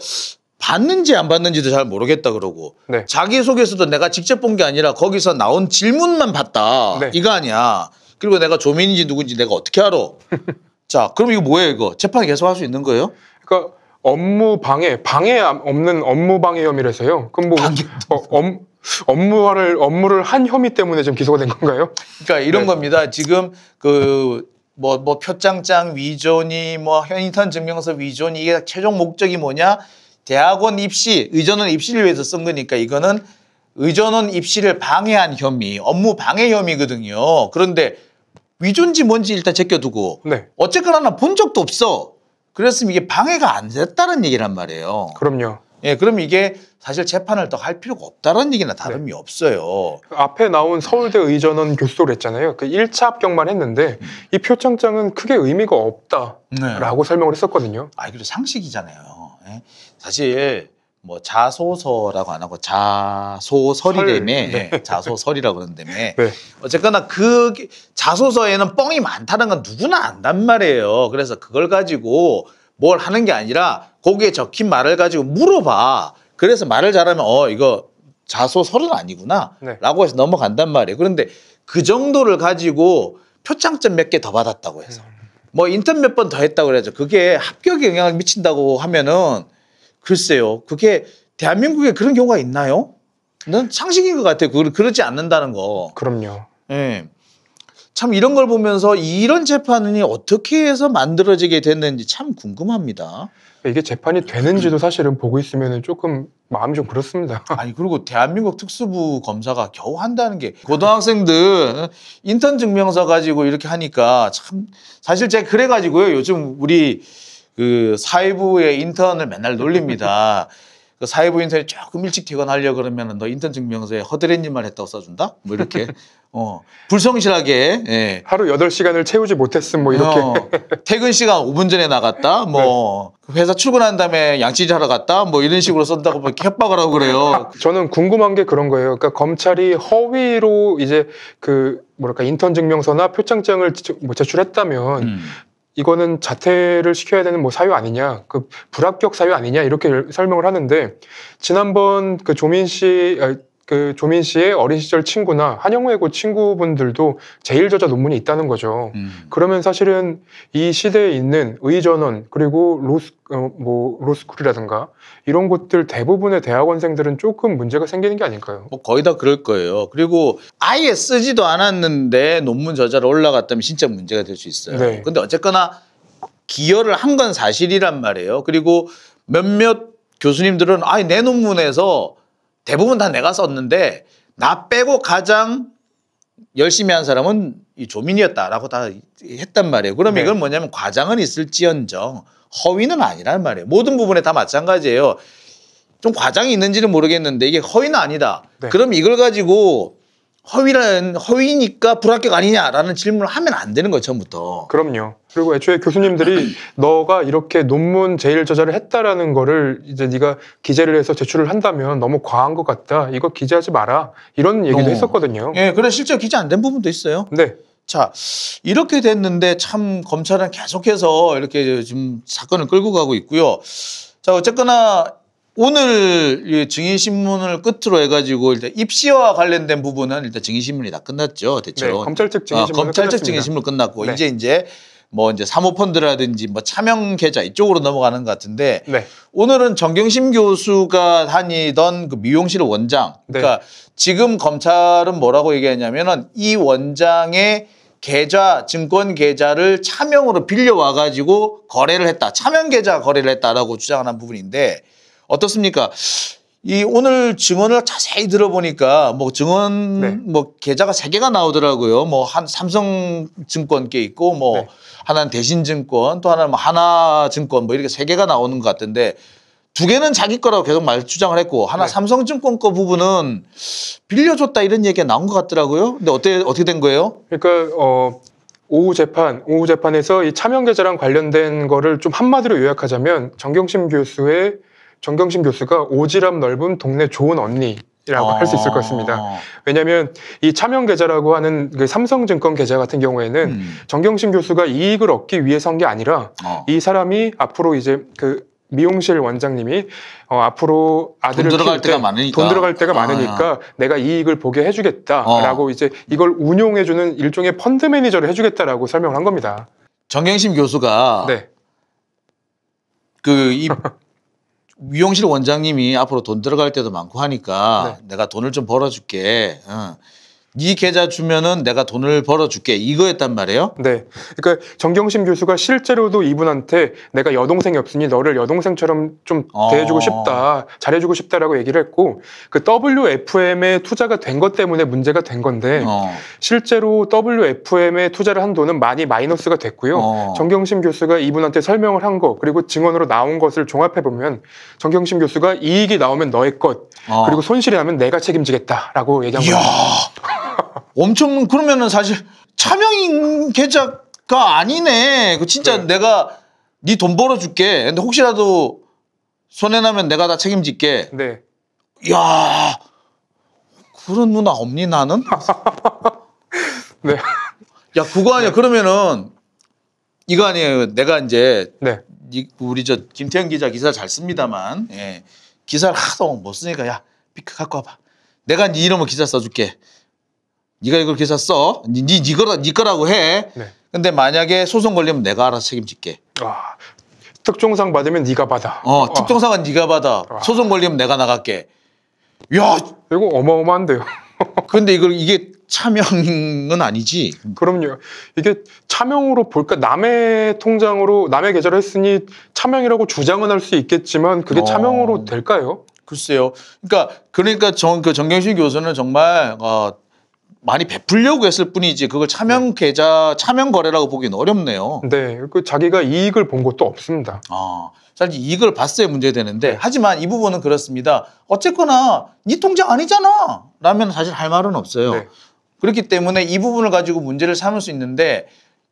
봤는지 안 봤는지도 잘 모르겠다 그러고 네. 자기소개서도 내가 직접 본 게 아니라 거기서 나온 질문만 봤다 네. 이거 아니야 그리고 내가 조민인지 누군지 내가 어떻게 알아 자 그럼 이거 뭐예요 이거 재판 계속 할 수 있는 거예요? 그러니까 업무 방해 방해 없는 업무 방해 혐의라서요 그럼 뭐 방해... 어, 업, 업무를 업무를 한 혐의 때문에 지금 기소가 된 건가요? 그러니까 이런 네. 겁니다 지금 그 뭐뭐 뭐 표창장 위조니 뭐현 인턴 증명서 위조니 이게 최종 목적이 뭐냐 대학원 입시, 의전원 입시를 위해서 쓴 거니까 이거는 의전원 입시를 방해한 혐의, 업무 방해 혐의거든요. 그런데 위조인지 뭔지 일단 제껴두고 네. 어쨌거나 나 본 적도 없어. 그랬으면 이게 방해가 안 됐다는 얘기란 말이에요. 그럼요. 예, 그럼 이게 사실 재판을 더 할 필요가 없다는 얘기나 다름이 네. 없어요. 앞에 나온 서울대 의전원 교수를 했잖아요. 그 1차 합격만 했는데 이 표창장은 크게 의미가 없다라고 네. 설명을 했었거든요. 아, 그래도 상식이잖아요. 예? 사실 뭐 자소서라고 안 하고 자소설이라매 네. 자소설이라고 그러는데며 네. 어쨌거나 그 자소서에는 뻥이 많다는 건 누구나 안단 말이에요. 그래서 그걸 가지고 뭘 하는 게 아니라 거기에 적힌 말을 가지고 물어봐. 그래서 말을 잘하면 어 이거 자소설은 아니구나라고 네. 해서 넘어간단 말이에요. 그런데 그 정도를 가지고 표창점 몇 개 더 받았다고 해서 뭐 인턴 몇 번 더 했다고 그래죠. 그게 합격에 영향을 미친다고 하면은 글쎄요. 그게 대한민국에 그런 경우가 있나요? 는 상식인 것 같아요. 그 그러지 않는다는 거. 그럼요. 예. 네. 참 이런 걸 보면서 이런 재판이 어떻게 해서 만들어지게 됐는지 참 궁금합니다. 이게 재판이 되는지도 사실은 보고 있으면 조금 마음이 좀 그렇습니다. 아니 그리고 대한민국 특수부 검사가 겨우 한다는 게 고등학생들 인턴 증명서 가지고 이렇게 하니까 참 사실 제가 그래 가지고요. 요즘 우리 그 사회부의 인턴을 맨날 놀립니다. 그 사회부 인사에 조금 일찍 퇴근하려 고 그러면 너 인턴 증명서에 허드렛님만 했다고 써준다? 뭐 이렇게 어 불성실하게 예. 하루 8시간을 채우지 못했음 뭐 이렇게 어, 퇴근 시간 5분 전에 나갔다 뭐 네. 그 회사 출근한 다음에 양치질 하러 갔다 뭐 이런 식으로 쓴다고 막 뭐 협박을 하고 그래요. 저는 궁금한 게 그런 거예요. 그러니까 검찰이 허위로 이제 그 뭐랄까 인턴 증명서나 표창장을 뭐 제출했다면 음. 이거는 자퇴를 시켜야 되는 뭐 사유 아니냐, 그 불합격 사유 아니냐 이렇게 설명을 하는데 지난번 그 조민 씨 아, 그 조민 씨의 어린 시절 친구나 한영외고 그 친구분들도 제일 저자 논문이 있다는 거죠. 음. 그러면 사실은 이 시대에 있는 의전원 그리고 로스 어, 뭐 로스쿨이라든가 이런 곳들 대부분의 대학원생들은 조금 문제가 생기는 게 아닐까요? 뭐 거의 다 그럴 거예요. 그리고 아예 쓰지도 않았는데 논문 저자로 올라갔다면 진짜 문제가 될 수 있어요. 네. 근데 어쨌거나 기여를 한 건 사실이란 말이에요. 그리고 몇몇 교수님들은 아내 예 논문에서 대부분 다 내가 썼는데 나 빼고 가장 열심히 한 사람은 이 조민이었다라고 다 했단 말이에요. 그럼 네. 이건 뭐냐면 과장은 있을지언정 허위는 아니란 말이에요. 모든 부분에 다 마찬가지예요. 좀 과장이 있는지는 모르겠는데 이게 허위는 아니다. 네. 그럼 이걸 가지고 허위는 허위니까 불합격 아니냐라는 질문을 하면 안 되는 거죠 처음부터. 그럼요. 그리고 애초에 교수님들이 너가 이렇게 논문 제일 저자를 했다라는 거를 이제 네가 기재를 해서 제출을 한다면 너무 과한 것 같다. 이거 기재하지 마라. 이런 얘기도 어. 했었거든요. 예, 그래 실제 기재 안 된 부분도 있어요. 네. 자 이렇게 됐는데 참 검찰은 계속해서 이렇게 지금 사건을 끌고 가고 있고요. 자 어쨌거나 오늘 증인신문을 끝으로 해가지고 일단 입시와 관련된 부분은 일단 증인신문이 다 끝났죠. 대체로. 네, 검찰 측 아, 증인신문. 어, 검찰 측 증인신문 끝났고 네. 이제 이제 뭐 이제 사모펀드라든지 뭐 차명 계좌 이쪽으로 넘어가는 것 같은데 네. 오늘은 정경심 교수가 다니던 그 미용실 원장 네. 그러니까 지금 검찰은 뭐라고 얘기했냐면은이 원장의 계좌 증권 계좌를 차명으로 빌려와 가지고 거래를 했다 차명 계좌 거래를 했다라고 주장하는 부분인데 어떻습니까? 이 오늘 증언을 자세히 들어보니까 뭐 증언 네. 뭐 계좌가 세 개가 나오더라고요. 뭐 한 삼성증권 께 있고 뭐 네. 하나는 대신증권 또 하나는 뭐 하나증권 뭐 이렇게 세 개가 나오는 것 같은데 두 개는 자기 거라고 계속 말 주장을 했고 하나 네. 삼성증권 거 부분은 빌려줬다 이런 얘기가 나온 것 같더라고요. 근데 어떻게 어떻게 된 거예요? 그러니까 어 오후 재판, 오후 재판에서 이 차명 계좌랑 관련된 거를 좀 한마디로 요약하자면 정경심 교수의 정경심 교수가 오지랖 넓은 동네 좋은 언니 라고 아~ 할수 있을 것 같습니다. 왜냐하면 이 차명 계좌라고 하는 그 삼성증권 계좌 같은 경우에는 음. 정경심 교수가 이익을 얻기 위해서 한 게 아니라 어. 이 사람이 앞으로 이제 그 미용실 원장님이 어, 앞으로 아들을 돈 들어갈 때, 가 많으니까 돈 들어갈 때가 아, 예. 많으니까 아. 내가 이익을 보게 해주겠다라고 어. 이제 이걸 운용해주는 일종의 펀드 매니저를 해주겠다라고 설명을 한 겁니다. 정경심 교수가 네. 그이 미용실 원장님이 앞으로 돈 들어갈 때도 많고 하니까 네. 내가 돈을 좀 벌어줄게. 어. 네 계좌 주면은 내가 돈을 벌어줄게 이거였단 말이에요. 네. 그러니까 정경심 교수가 실제로도 이분한테 내가 여동생이 없으니 너를 여동생처럼 좀 어... 대해주고 싶다, 잘해주고 싶다라고 얘기를 했고 그 WFM에 투자가 된 것 때문에 문제가 된 건데 어... 실제로 WFM에 투자를 한 돈은 많이 마이너스가 됐고요. 어... 정경심 교수가 이분한테 설명을 한 거 그리고 증언으로 나온 것을 종합해 보면 정경심 교수가 이익이 나오면 너의 것 어. 그리고 손실이 나면 내가 책임지겠다라고 얘기한 거예요. 엄청 그러면은 사실 차명인 계좌가 아니네. 그 진짜 그래. 네. 내가 네 돈 벌어줄게. 근데 혹시라도 손해 나면 내가 다 책임질게. 네. 야 그런 누나 없니 나는? 네. 야 그거 아니야. 네. 그러면은 이거 아니에요. 내가 이제 네. 우리 저 김태현 기자 기사 잘 씁니다만 예. 기사를 하도 못 쓰니까 야 피크 갖고 와봐. 내가 이 네 이름을 기사 써줄게. 네가 이걸 기사 써. 니, 니, 거라, 니 거라고 해. 네. 근데 만약에 소송 걸리면 내가 알아서 책임질게. 아, 특종상 받으면 네가 받아. 어, 아. 특종상은 네가 받아. 아. 소송 걸리면 내가 나갈게. 야, 이거 어마어마한데요. 근데 이걸 이게 차명은 아니지. 그럼요. 이게 차명으로 볼까 남의 통장으로 남의 계좌로 했으니 차명이라고 주장은 할 수 있겠지만 그게 어... 차명으로 될까요? 글쎄요. 그러니까 그러니까 정, 그 정경심 교수는 정말 어, 많이 베풀려고 했을 뿐이지 그걸 차명 네. 계좌, 차명 거래라고 보기는 어렵네요. 네, 그 자기가 이익을 본 것도 없습니다. 아, 사실 이익을 봤어야 문제되는데 네. 하지만 이 부분은 그렇습니다. 어쨌거나 네 통장 아니잖아 라면 사실 할 말은 없어요. 네. 그렇기 때문에 이 부분을 가지고 문제를 삼을 수 있는데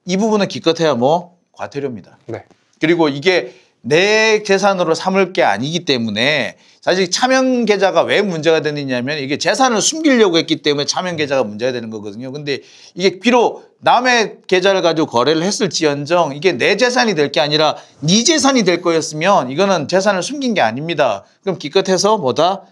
이 부분은 기껏해야 뭐 과태료입니다. 네. 그리고 이게 내 재산으로 삼을 게 아니기 때문에 사실 차명 계좌가 왜 문제가 되느냐면 이게 재산을 숨기려고 했기 때문에 차명 계좌가 문제가 되는 거거든요. 근데 이게 비록 남의 계좌를 가지고 거래를 했을지언정 이게 내 재산이 될 게 아니라 네 재산이 될 거였으면 이거는 재산을 숨긴 게 아닙니다. 그럼 기껏해서 뭐다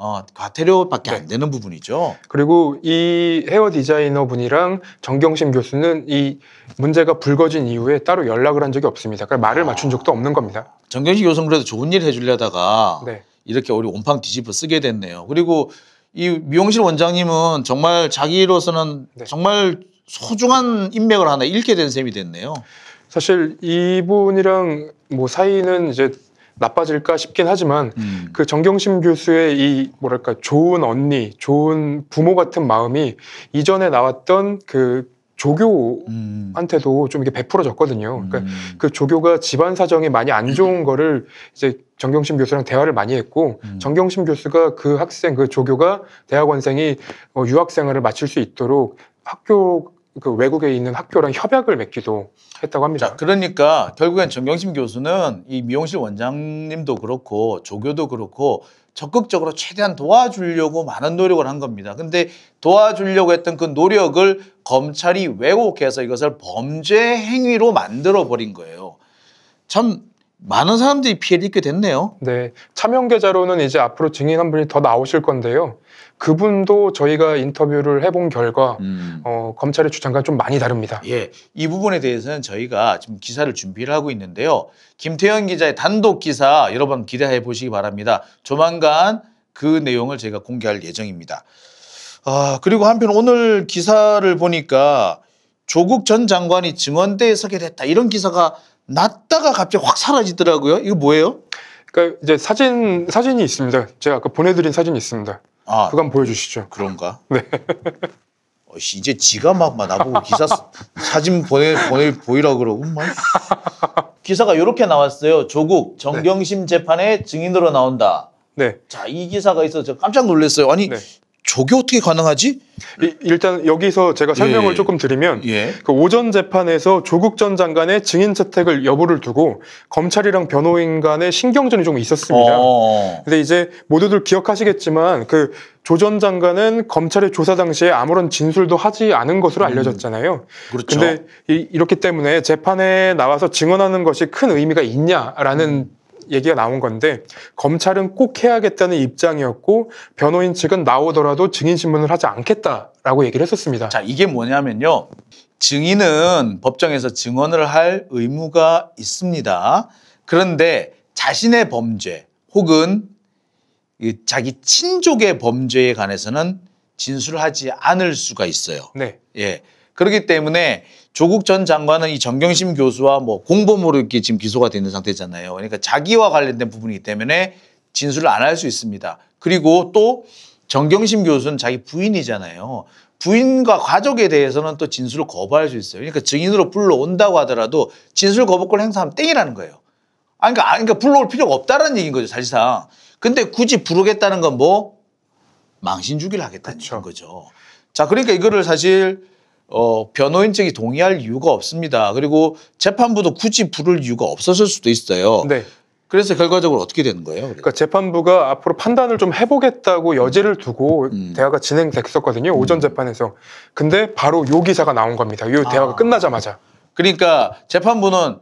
어, 과태료밖에 네. 안 되는 부분이죠. 그리고 이 헤어 디자이너 분이랑 정경심 교수는 이 문제가 불거진 이후에 따로 연락을 한 적이 없습니다. 그러니까 말을 아. 맞춘 적도 없는 겁니다. 정경심 교수는 그래도 좋은 일 해주려다가 네. 이렇게 우리 온팡 뒤집어 쓰게 됐네요. 그리고 이 미용실 원장님은 정말 자기로서는 네. 정말 소중한 인맥을 하나 잃게 된 셈이 됐네요. 사실 이분이랑 뭐 사이는 이제 나빠질까 싶긴 하지만 음. 그 정경심 교수의 이 뭐랄까 좋은 언니, 좋은 부모 같은 마음이 이전에 나왔던 그 조교한테도 좀 이게 베풀어졌거든요. 그러니까 음. 그 조교가 집안 사정이 많이 안 좋은 거를 이제 정경심 교수랑 대화를 많이 했고 음. 정경심 교수가 그 학생 그 조교가 대학원생이 어, 유학 생활을 마칠 수 있도록 학교 그 외국에 있는 학교랑 협약을 맺기도 했다고 합니다. 자, 그러니까 결국엔 정경심 교수는 이 미용실 원장님도 그렇고 조교도 그렇고 적극적으로 최대한 도와주려고 많은 노력을 한 겁니다. 근데 도와주려고 했던 그 노력을 검찰이 왜곡해서 이것을 범죄 행위로 만들어 버린 거예요. 참 많은 사람들이 피해를 입게 됐네요. 네. 차명 계좌로는 이제 앞으로 증인 한 분이 더 나오실 건데요. 그분도 저희가 인터뷰를 해본 결과 음. 어, 검찰의 주장과 좀 많이 다릅니다. 예, 이 부분에 대해서는 저희가 지금 기사를 준비를 하고 있는데요. 김태현 기자의 단독 기사 여러 분 기대해 보시기 바랍니다. 조만간 그 내용을 저희가 공개할 예정입니다. 아, 그리고 한편 오늘 기사를 보니까 조국 전 장관이 증언대에 서게 됐다 이런 기사가 났다가 갑자기 확 사라지더라고요. 이거 뭐예요? 그러니까 이제 사진 사진이 있습니다. 제가 아까 보내드린 사진이 있습니다. 아, 그건 보여주시죠. 그런가? 네. 어, 씨, 이제 지가 막, 막 나보고 기사 사진 보내, 보내, 보이라 그러고, 막. 뭐, 기사가 이렇게 나왔어요. 조국 정경심 네. 재판에 증인으로 나온다. 네. 자, 이 기사가 있어서 저 깜짝 놀랐어요. 아니, 네. 저게 어떻게 가능하지? 일단 여기서 제가 설명을 예. 조금 드리면 예. 그 오전 재판에서 조국 전 장관의 증인 채택을 여부를 두고 검찰이랑 변호인 간의 신경전이 좀 있었습니다. 어. 근데 이제 모두들 기억하시겠지만 그 조 전 장관은 검찰의 조사 당시에 아무런 진술도 하지 않은 것으로 음. 알려졌잖아요. 음. 그렇죠. 근데 이, 이렇기 때문에 재판에 나와서 증언하는 것이 큰 의미가 있냐라는 음. 얘기가 나온 건데 검찰은 꼭 해야겠다는 입장이었고 변호인 측은 나오더라도 증인 신문을 하지 않겠다라고 얘기를 했었습니다. 자 이게 뭐냐면요. 증인은 법정에서 증언을 할 의무가 있습니다. 그런데 자신의 범죄 혹은 자기 친족의 범죄에 관해서는 진술하지 않을 수가 있어요. 네. 예. 그렇기 때문에 조국 전 장관은 이 정경심 교수와 뭐 공범으로 이렇게 지금 기소가 되는 상태잖아요. 그러니까 자기와 관련된 부분이기 때문에 진술을 안 할 수 있습니다. 그리고 또 정경심 교수는 자기 부인이잖아요. 부인과 가족에 대해서는 또 진술을 거부할 수 있어요. 그러니까 증인으로 불러온다고 하더라도 진술 거부권 행사하면 땡이라는 거예요. 아, 그러니까, 아, 그러니까 불러올 필요가 없다는 얘기인 거죠, 사실상. 근데 굳이 부르겠다는 건 뭐? 망신 주기를 하겠다는 그렇죠. 거죠. 자, 그러니까 이거를 사실 어, 변호인 측이 동의할 이유가 없습니다. 그리고 재판부도 굳이 부를 이유가 없었을 수도 있어요. 네. 그래서 결과적으로 어떻게 되는 거예요? 그러니까 재판부가 앞으로 판단을 좀 해보겠다고 음. 여지를 두고 음. 대화가 진행됐었거든요. 음. 오전 재판에서. 근데 바로 요 기사가 나온 겁니다. 요 아. 대화가 아. 끝나자마자. 그러니까 재판부는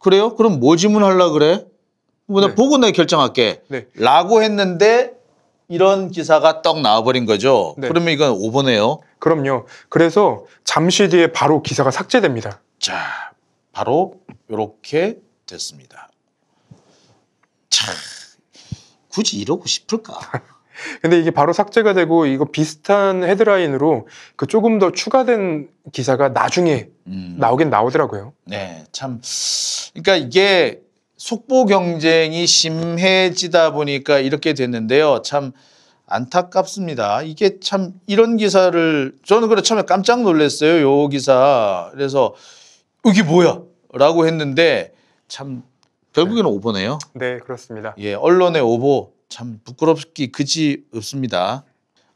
그래요? 그럼 뭐 질문하려 그래? 뭐 네. 보고 내 결정할게. 네. 라고 했는데 이런 기사가 떡 나와버린 거죠. 네. 그러면 이건 오보네요. 그럼요. 그래서 잠시 뒤에 바로 기사가 삭제됩니다. 자, 바로 이렇게 됐습니다. 참, 굳이 이러고 싶을까? 근데 이게 바로 삭제가 되고 이거 비슷한 헤드라인으로 그 조금 더 추가된 기사가 나중에 음. 나오긴 나오더라고요. 네, 참. 그러니까 이게 속보 경쟁이 심해지다 보니까 이렇게 됐는데요. 참 안타깝습니다. 이게 참 이런 기사를 저는 그래 처음에 깜짝 놀랐어요. 요 기사. 그래서 이게 뭐야? 라고 했는데 참 결국에는 네. 오보네요. 네, 그렇습니다. 예, 언론의 오보 참 부끄럽기 그지 없습니다.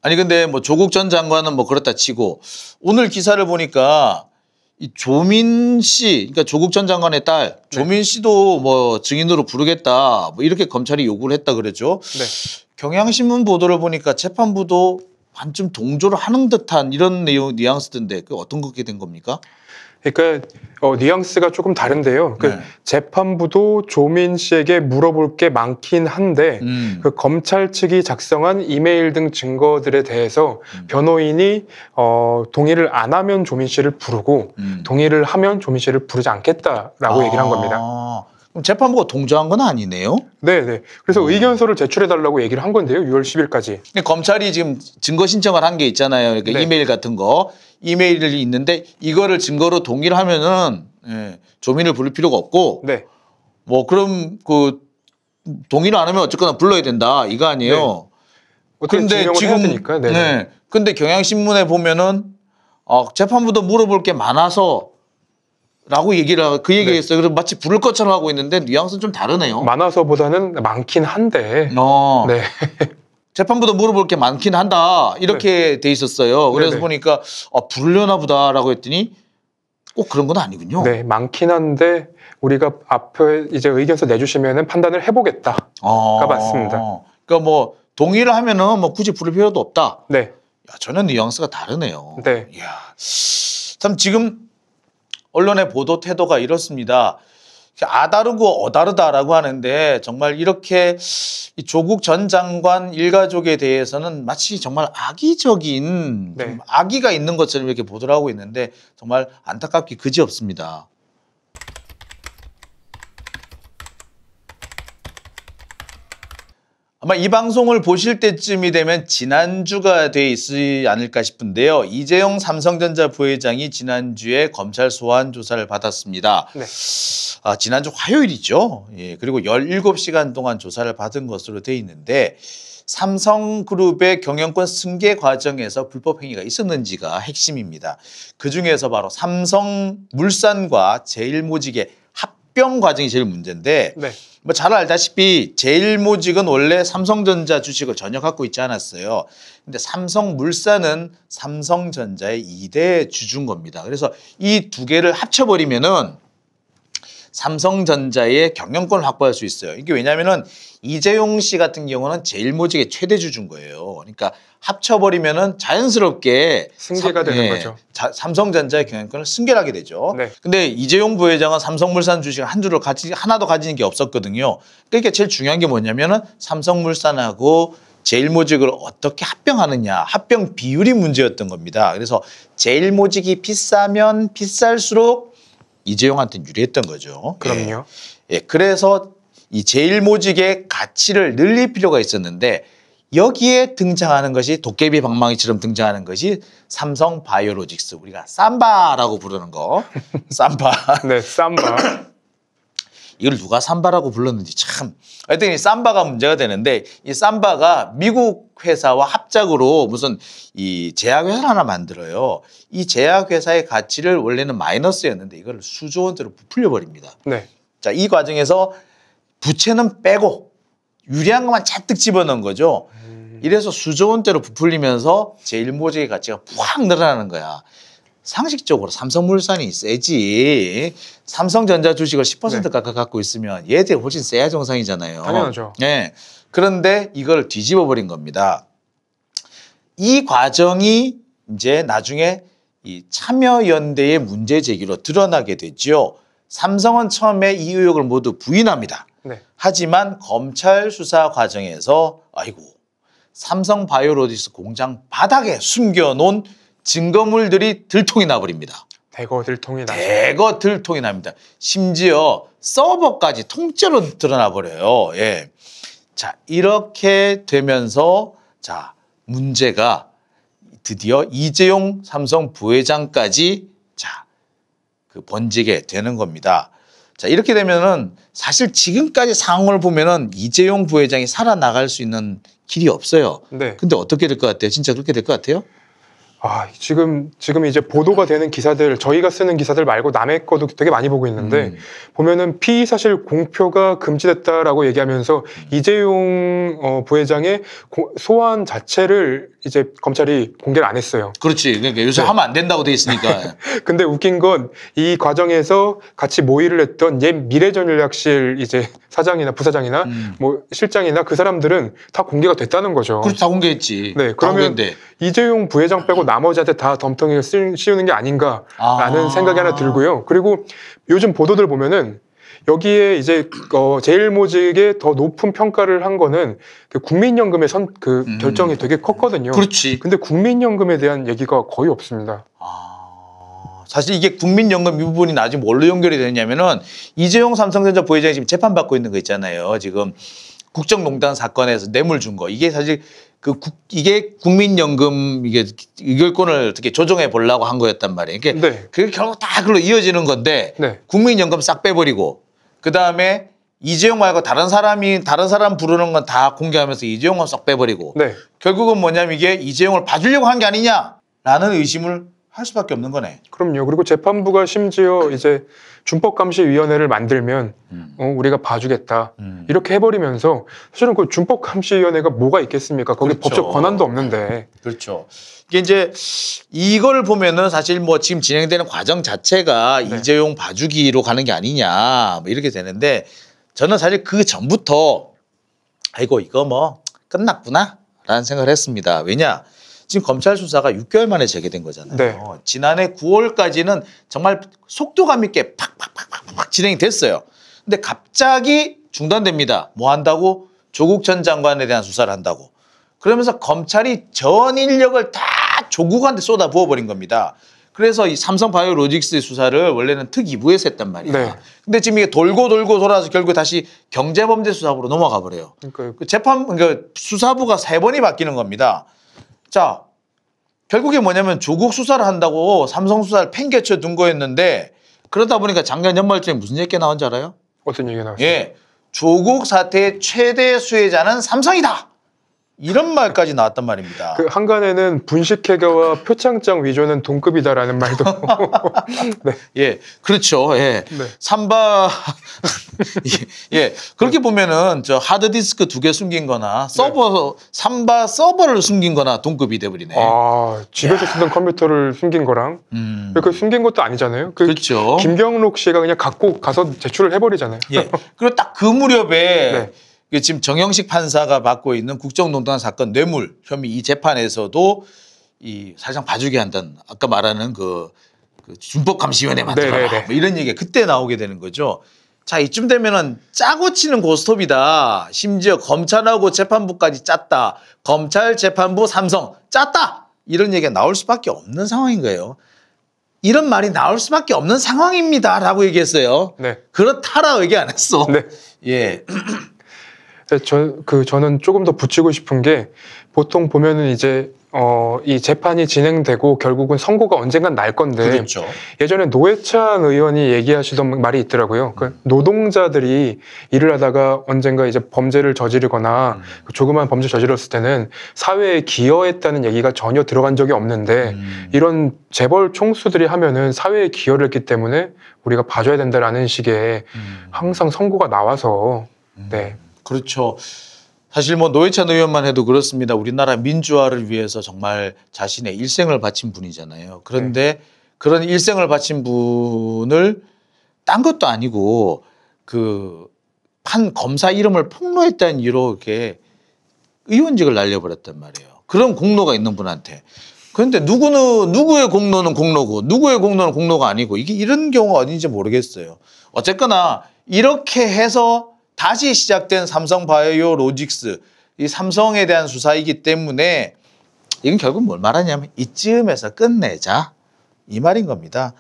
아니 근데 뭐 조국 전 장관은 뭐 그렇다 치고 오늘 기사를 보니까 이 조민 씨, 그러니까 조국 전 장관의 딸 네. 조민 네. 씨도 뭐 증인으로 부르겠다, 뭐 이렇게 검찰이 요구를 했다 그랬죠. 네. 경향신문 보도를 보니까 재판부도 반쯤 동조를 하는 듯한 이런 내용 뉘앙스던데 그 어떤 게된 겁니까? 그러니까 어, 뉘앙스가 조금 다른데요. 그 네. 재판부도 조민 씨에게 물어볼 게 많긴 한데 음. 그 검찰 측이 작성한 이메일 등 증거들에 대해서 음. 변호인이 어, 동의를 안 하면 조민 씨를 부르고 음. 동의를 하면 조민 씨를 부르지 않겠다라고 아. 얘기를 한 겁니다. 아. 재판부가 동조한 건 아니네요? 네, 네. 그래서 음. 의견서를 제출해 달라고 얘기를 한 건데요. 6월 10일까지. 검찰이 지금 증거 신청을 한 게 있잖아요. 그러니까 네. 이메일 같은 거. 이메일이 있는데 이거를 증거로 동의를 하면은 예, 조민을 부를 필요가 없고 네. 뭐 그럼 그 동의를 안 하면 어쨌거나 불러야 된다 이거 아니에요. 네. 근데 지금 네, 네. 네. 근데 경향신문에 보면은 어, 재판부도 물어볼 게 많아서 라고 얘기를 하, 그 네. 얘기했어요. 그래서 마치 부를 것처럼 하고 있는데 뉘앙스는 좀 다르네요. 많아서보다는 많긴 한데. 어. 네. 재판부도 물어볼 게 많긴 한다 이렇게 네. 돼 있었어요. 그래서 네네. 보니까 아, 부르려나 보다라고 했더니 꼭 그런 건 아니군요. 네, 많긴 한데 우리가 앞에 이제 의견서 내주시면은 판단을 해보겠다가 어. 아~ 맞습니다. 그러니까 뭐 동의를 하면은 뭐 굳이 부를 필요도 없다. 네. 야, 전혀 뉘앙스가 다르네요. 네. 야참 지금 언론의 보도 태도가 이렇습니다. 아다르고 어다르다라고 하는데 정말 이렇게 조국 전 장관 일가족에 대해서는 마치 정말 악의적인 네. 악의가 있는 것처럼 이렇게 보도를 하고 있는데 정말 안타깝기 그지없습니다. 아마 이 방송을 보실 때쯤이 되면 지난주가 돼 있지 않을까 싶은데요. 이재용 삼성전자 부회장이 지난주에 검찰 소환 조사를 받았습니다. 네. 아, 지난주 화요일이죠. 예, 그리고 17시간 동안 조사를 받은 것으로 돼 있는데 삼성그룹의 경영권 승계 과정에서 불법 행위가 있었는지가 핵심입니다. 그중에서 바로 삼성물산과 제일모직의 합병 과정이 제일 문제인데 네. 뭐잘 알다시피 제일모직은 원래 삼성전자 주식을 전혀 갖고 있지 않았어요. 근데 삼성물산은 삼성전자의 2대 주주인 겁니다. 그래서 이 두 개를 합쳐버리면은 삼성전자의 경영권을 확보할 수 있어요. 이게 왜냐면은 이재용 씨 같은 경우는 제일모직의 최대 주주인 거예요. 그러니까 합쳐버리면은 자연스럽게 승계가 삼, 되는 네, 거죠. 자, 삼성전자의 경영권을 승계하게 되죠. 네. 근데 이재용 부회장은 삼성물산 주식 한 주를 가지 하나도 가지는 게 없었거든요. 그러니까 제일 중요한 게 뭐냐면은 삼성물산하고 제일모직을 어떻게 합병하느냐 합병 비율이 문제였던 겁니다. 그래서 제일모직이 비싸면 비쌀수록 이재용한테 유리했던 거죠. 그럼요. 예. 예. 그래서 이 제일모직의 가치를 늘릴 필요가 있었는데 여기에 등장하는 것이 도깨비 방망이처럼 등장하는 것이 삼성 바이오로직스 우리가 쌈바라고 부르는 거. 쌈바. 네, 쌈바. 이걸 누가 삼바라고 불렀는지 참. 하여튼 이 삼바가 문제가 되는데 이 삼바가 미국 회사와 합작으로 무슨 이 제약회사를 하나 만들어요. 이 제약회사의 가치를 원래는 마이너스였는데 이걸 수조 원대로 부풀려 버립니다. 네. 자, 이 과정에서 부채는 빼고 유리한 것만 잔뜩 집어넣은 거죠. 음. 이래서 수조 원대로 부풀리면서 제일모직의 가치가 푹 늘어나는 거야. 상식적으로 삼성물산이 세지 삼성전자 주식을 10% 네. 가까이 갖고 있으면 얘들 훨씬 세야 정상이잖아요. 당연하죠. 네. 그런데 이걸 뒤집어 버린 겁니다. 이 과정이 이제 나중에 이 참여연대의 문제 제기로 드러나게 되죠. 삼성은 처음에 이 의혹을 모두 부인합니다. 네. 하지만 검찰 수사 과정에서 아이고 삼성 바이오로직스 공장 바닥에 숨겨놓은 증거물들이 들통이 나버립니다. 대거 들통이 나죠. 대거 들통이 납니다. 심지어 서버까지 통째로 드러나 버려요. 예. 자, 이렇게 되면서 자, 문제가 드디어 이재용 삼성 부회장까지 자, 그 번지게 되는 겁니다. 자, 이렇게 되면은 사실 지금까지 상황을 보면은 이재용 부회장이 살아나갈 수 있는 길이 없어요. 네. 근데 어떻게 될 것 같아요? 진짜 그렇게 될 것 같아요? 아, 지금, 지금 이제 보도가 되는 기사들, 저희가 쓰는 기사들 말고 남의 거도 되게 많이 보고 있는데, 음. 보면은 피의사실 공표가 금지됐다라고 얘기하면서 음. 이재용 어, 부회장의 고, 소환 자체를 이제 검찰이 공개를 안 했어요. 그렇지. 그러니까 요새 네. 하면 안 된다고 돼 있으니까. 근데 웃긴 건 이 과정에서 같이 모의를 했던 옛 미래전략실 이제 사장이나 부사장이나 음. 뭐 실장이나 그 사람들은 다 공개가 됐다는 거죠. 그렇지 다 공개했지. 네. 그러면 이재용 부회장 빼고 나머지한테 다 덤텅이를 씌우는 게 아닌가라는 아~ 생각이 하나 들고요. 그리고 요즘 보도들 보면은 여기에 이제 그, 어, 제일모직에 더 높은 평가를 한 거는 그 국민연금의 선, 그 음. 결정이 되게 컸거든요. 그렇지. 근데 국민연금에 대한 얘기가 거의 없습니다. 아, 사실 이게 국민연금 이 부분이 나중에 뭘로 뭐 연결이 되냐면은 이재용 삼성전자 부회장이 지금 재판받고 있는 거 있잖아요. 지금 국정농단 사건에서 뇌물 준 거. 이게 사실 그 국, 이게 국민연금 이게 의결권을 어떻게 조정해 보려고 한 거였단 말이에요. 이게 그러니까 네. 그게 결국 다그로 이어지는 건데 네. 국민연금 싹 빼버리고 그 다음에 이재용 말고 다른 사람이 다른 사람 부르는 건 다 공개하면서 이재용은 쏙 빼버리고 네. 결국은 뭐냐면 이게 이재용을 봐주려고 한 게 아니냐라는 의심을 할 수밖에 없는 거네. 그럼요. 그리고 재판부가 심지어 이제 준법감시위원회를 만들면 음. 어, 우리가 봐주겠다 음. 이렇게 해버리면서 사실은 그 준법감시위원회가 뭐가 있겠습니까? 거기 그렇죠. 법적 권한도 없는데. 그렇죠. 이제 이걸 보면은 사실 뭐 지금 진행되는 과정 자체가 네. 이재용 봐주기로 가는 게 아니냐 뭐 이렇게 되는데 저는 사실 그 전부터 아이고 이거 뭐 끝났구나 라는 생각을 했습니다. 왜냐 지금 검찰 수사가 6개월 만에 재개된 거잖아요. 네. 어, 지난해 9월까지는 정말 속도감 있게 팍팍팍팍팍 진행이 됐어요. 근데 갑자기 중단됩니다. 뭐 한다고? 조국 전 장관에 대한 수사를 한다고. 그러면서 검찰이 전 인력을 다 조국한테 쏟아 부어버린 겁니다. 그래서 이 삼성바이오로직스 의 수사를 원래는 특이부에서 했단 말이야. 네. 근데 지금 이게 돌고 돌고 돌아서 결국 다시 경제범죄 수사부로 넘어가 버려요. 그러니까요. 그 재판 그러니까 수사부가 세 번이 바뀌는 겁니다. 자, 결국에 뭐냐면 조국 수사를 한다고 삼성 수사를 팽개쳐 둔 거였는데 그러다 보니까 작년 연말쯤에 무슨 얘기가 나온 줄 알아요? 어떤 얘기가 나왔어요? 예. 조국 사태의 최대 수혜자는 삼성이다. 이런 말까지 나왔단 말입니다. 그 한간에는 분식회계와 표창장 위조는 동급이다라는 말도. 네. 예, 그렇죠. 예, 네. 삼바 예, 예, 그렇게 네. 보면은 저 하드디스크 두 개 숨긴거나 서버 네. 삼바 서버를 숨긴거나 동급이 돼버리네. 아, 집에서 야. 쓰던 컴퓨터를 숨긴 거랑 음. 그 숨긴 것도 아니잖아요. 그 그렇죠 김경록 씨가 그냥 갖고 가서 제출을 해버리잖아요. 예, 그리고 딱 그 무렵에. 네. 지금 정영식 판사가 받고 있는 국정농단 사건 뇌물 혐의 이 재판에서도 이 사실상 봐주게 한다는 아까 말하는 그, 그 준법감시위원회 만들어라 뭐 이런 얘기가 그때 나오게 되는 거죠. 자 이쯤 되면은 짜고 치는 고스톱이다. 심지어 검찰하고 재판부까지 짰다. 검찰 재판부 삼성 짰다. 이런 얘기가 나올 수밖에 없는 상황인 거예요. 이런 말이 나올 수밖에 없는 상황입니다라고 얘기했어요. 네. 그렇다라고 얘기 안 했어. 네. 예. 근데 저, 그 저는 조금 더 붙이고 싶은 게 보통 보면은 이제 어, 이 재판이 진행되고 결국은 선고가 언젠간 날 건데 그렇죠. 예전에 노회찬 의원이 얘기하시던 말이 있더라고요. 그 음. 노동자들이 일을 하다가 언젠가 이제 범죄를 저지르거나 음. 그 조그만 범죄 저질렀을 때는 사회에 기여했다는 얘기가 전혀 들어간 적이 없는데 음. 이런 재벌 총수들이 하면은 사회에 기여를 했기 때문에 우리가 봐줘야 된다라는 식의 음. 항상 선고가 나와서 음. 네. 그렇죠. 사실 뭐 노회찬 의원만 해도 그렇습니다. 우리나라 민주화를 위해서 정말 자신의 일생을 바친 분이잖아요. 그런데 네. 그런 일생을 바친 분을 딴 것도 아니고 그 판 검사 이름을 폭로했다는 이유로 이렇게 의원직을 날려버렸단 말이에요. 그런 공로가 있는 분한테. 그런데 누구는 누구의 공로는 공로고 누구의 공로는 공로가 아니고 이게 이런 경우가 어딘지 모르겠어요. 어쨌거나 이렇게 해서 다시 시작된 삼성바이오 로직스 이 삼성에 대한 수사이기 때문에 이건 결국 뭘 말하냐면 이쯤에서 끝내자 이 말인 겁니다.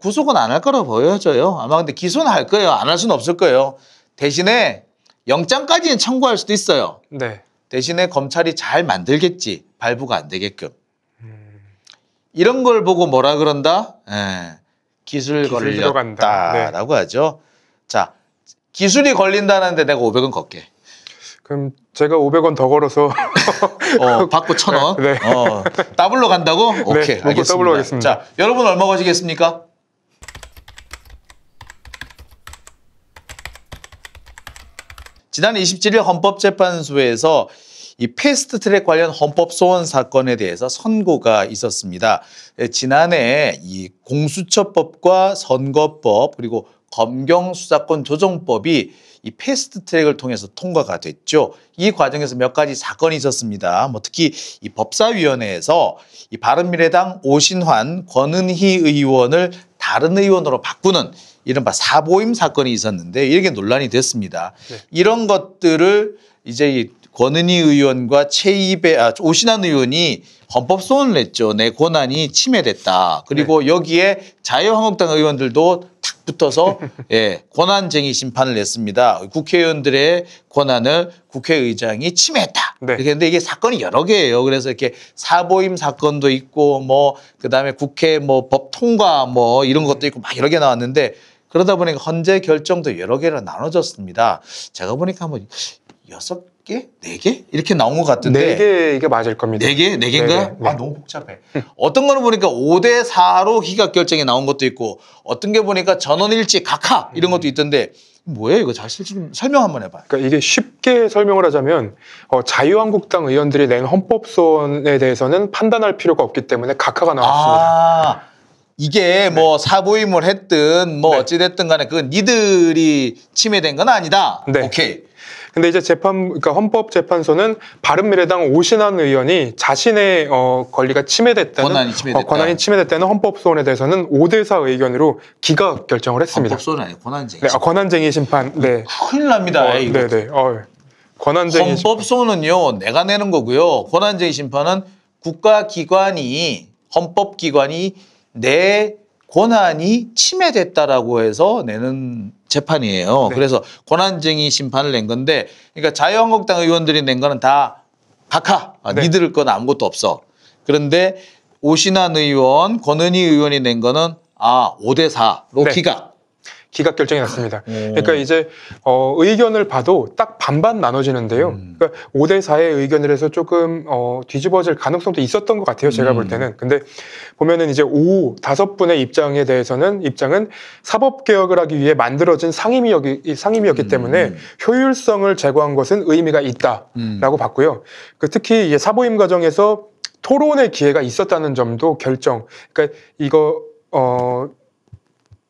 구속은 안 할 거라고 보여져요. 아마 근데 기소는 할 거예요. 안 할 수는 없을 거예요. 대신에 영장까지는 청구할 수도 있어요. 네. 대신에 검찰이 잘 만들겠지. 발부가 안 되게끔. 음. 이런 걸 보고 뭐라 그런다? 에, 예. 기술 걸렸다라고 네. 하죠. 자, 기술이 걸린다는데 내가 500원 걷게. 그럼 제가 500원 더 걸어서 어, 받고 1,000원. 네, 네. 어, 더블로 간다고? 네, 오케이. 네, 알겠습니다. 더블로 가겠습니다. 자, 여러분 얼마 거시겠습니까? 지난 27일 헌법재판소에서 이 패스트 트랙 관련 헌법 소원 사건에 대해서 선고가 있었습니다. 예, 지난해 이 공수처법과 선거법 그리고 검경 수사권 조정법이 이 패스트 트랙을 통해서 통과가 됐죠. 이 과정에서 몇 가지 사건이 있었습니다. 뭐 특히 이 법사위원회에서 이 바른미래당 오신환 권은희 의원을 다른 의원으로 바꾸는 이른바 사보임 사건이 있었는데 이렇게 논란이 됐습니다. 네. 이런 것들을 이제 이 권은희 의원과 최이배 아, 오신환 의원이 헌법소원을 냈죠. 내 권한이 침해됐다. 그리고 네. 여기에 자유한국당 의원들도 탁 붙어서 예, 권한쟁의 심판을 냈습니다. 국회의원들의 권한을 국회의장이 침해했다. 네. 그런데 이게 사건이 여러 개예요. 그래서 이렇게 사보임 사건도 있고 뭐 그다음에 국회 뭐 법 통과 뭐 이런 것도 있고 막 여러 개 나왔는데 그러다 보니까 헌재 결정도 여러 개로 나눠졌습니다. 제가 보니까 한번 여섯 개? 4 개? 이렇게 나온 것 같은데. 네 개가 맞을 겁니다. 4 개? 4 개인가? 네. 네 아, 너무 복잡해. 어떤 거는 보니까 5대 4로 기각 결정이 나온 것도 있고 어떤 게 보니까 전원일치 각하 이런 것도 있던데 뭐예요 이거 사실 좀 설명 한번 해봐요. 그러니까 이게 쉽게 설명을 하자면 어, 자유한국당 의원들이 낸 헌법소원에 대해서는 판단할 필요가 없기 때문에 각하가 나왔습니다. 아, 이게 뭐 네. 뭐 사보임을 했든 뭐 네. 어찌됐든 간에 그건 니들이 침해된 건 아니다. 네. 오케이. 근데 이제 재판 그러니까 헌법재판소는 바른미래당 오신환 의원이 자신의 어, 권리가 침해됐다는 권한이 어, 침해됐다. 어, 권한이 침해됐다는 헌법소원에 대해서는 5대4 의견으로 기각 결정을 했습니다. 헌법소원 아니고 권한쟁의 네, 아, 권한쟁의 심판. 네. 큰일 납니다. 어, 이거. 네네. 어, 권한쟁의 헌법소원은요 내가 내는 거고요. 권한쟁의 심판은 국가기관이 헌법기관이 내 권한이 침해됐다라고 해서 내는 재판이에요. 네. 그래서 권한쟁의 심판을 낸 건데, 그러니까 자유한국당 의원들이 낸 거는 다 박하, 아, 네. 니들 건 아무것도 없어. 그런데 오신환 의원, 권은희 의원이 낸 거는 아, 5 대4로 키 기각. 기각 결정이 났습니다. 오. 그러니까 이제 어, 의견을 봐도 딱 반반 나눠지는데요. 음. 그러니까 5대 4의 의견을 해서 조금 어, 뒤집어질 가능성도 있었던 것 같아요. 제가 음. 볼 때는. 근데 보면은 이제 오후 다섯 분의 입장에 대해서는 입장은 사법 개혁을 하기 위해 만들어진 상임위였기, 상임위였기 음. 때문에 효율성을 제고한 것은 의미가 있다라고 음. 봤고요. 그 특히 이제 사보임 과정에서 토론의 기회가 있었다는 점도 결정. 그러니까 이거 어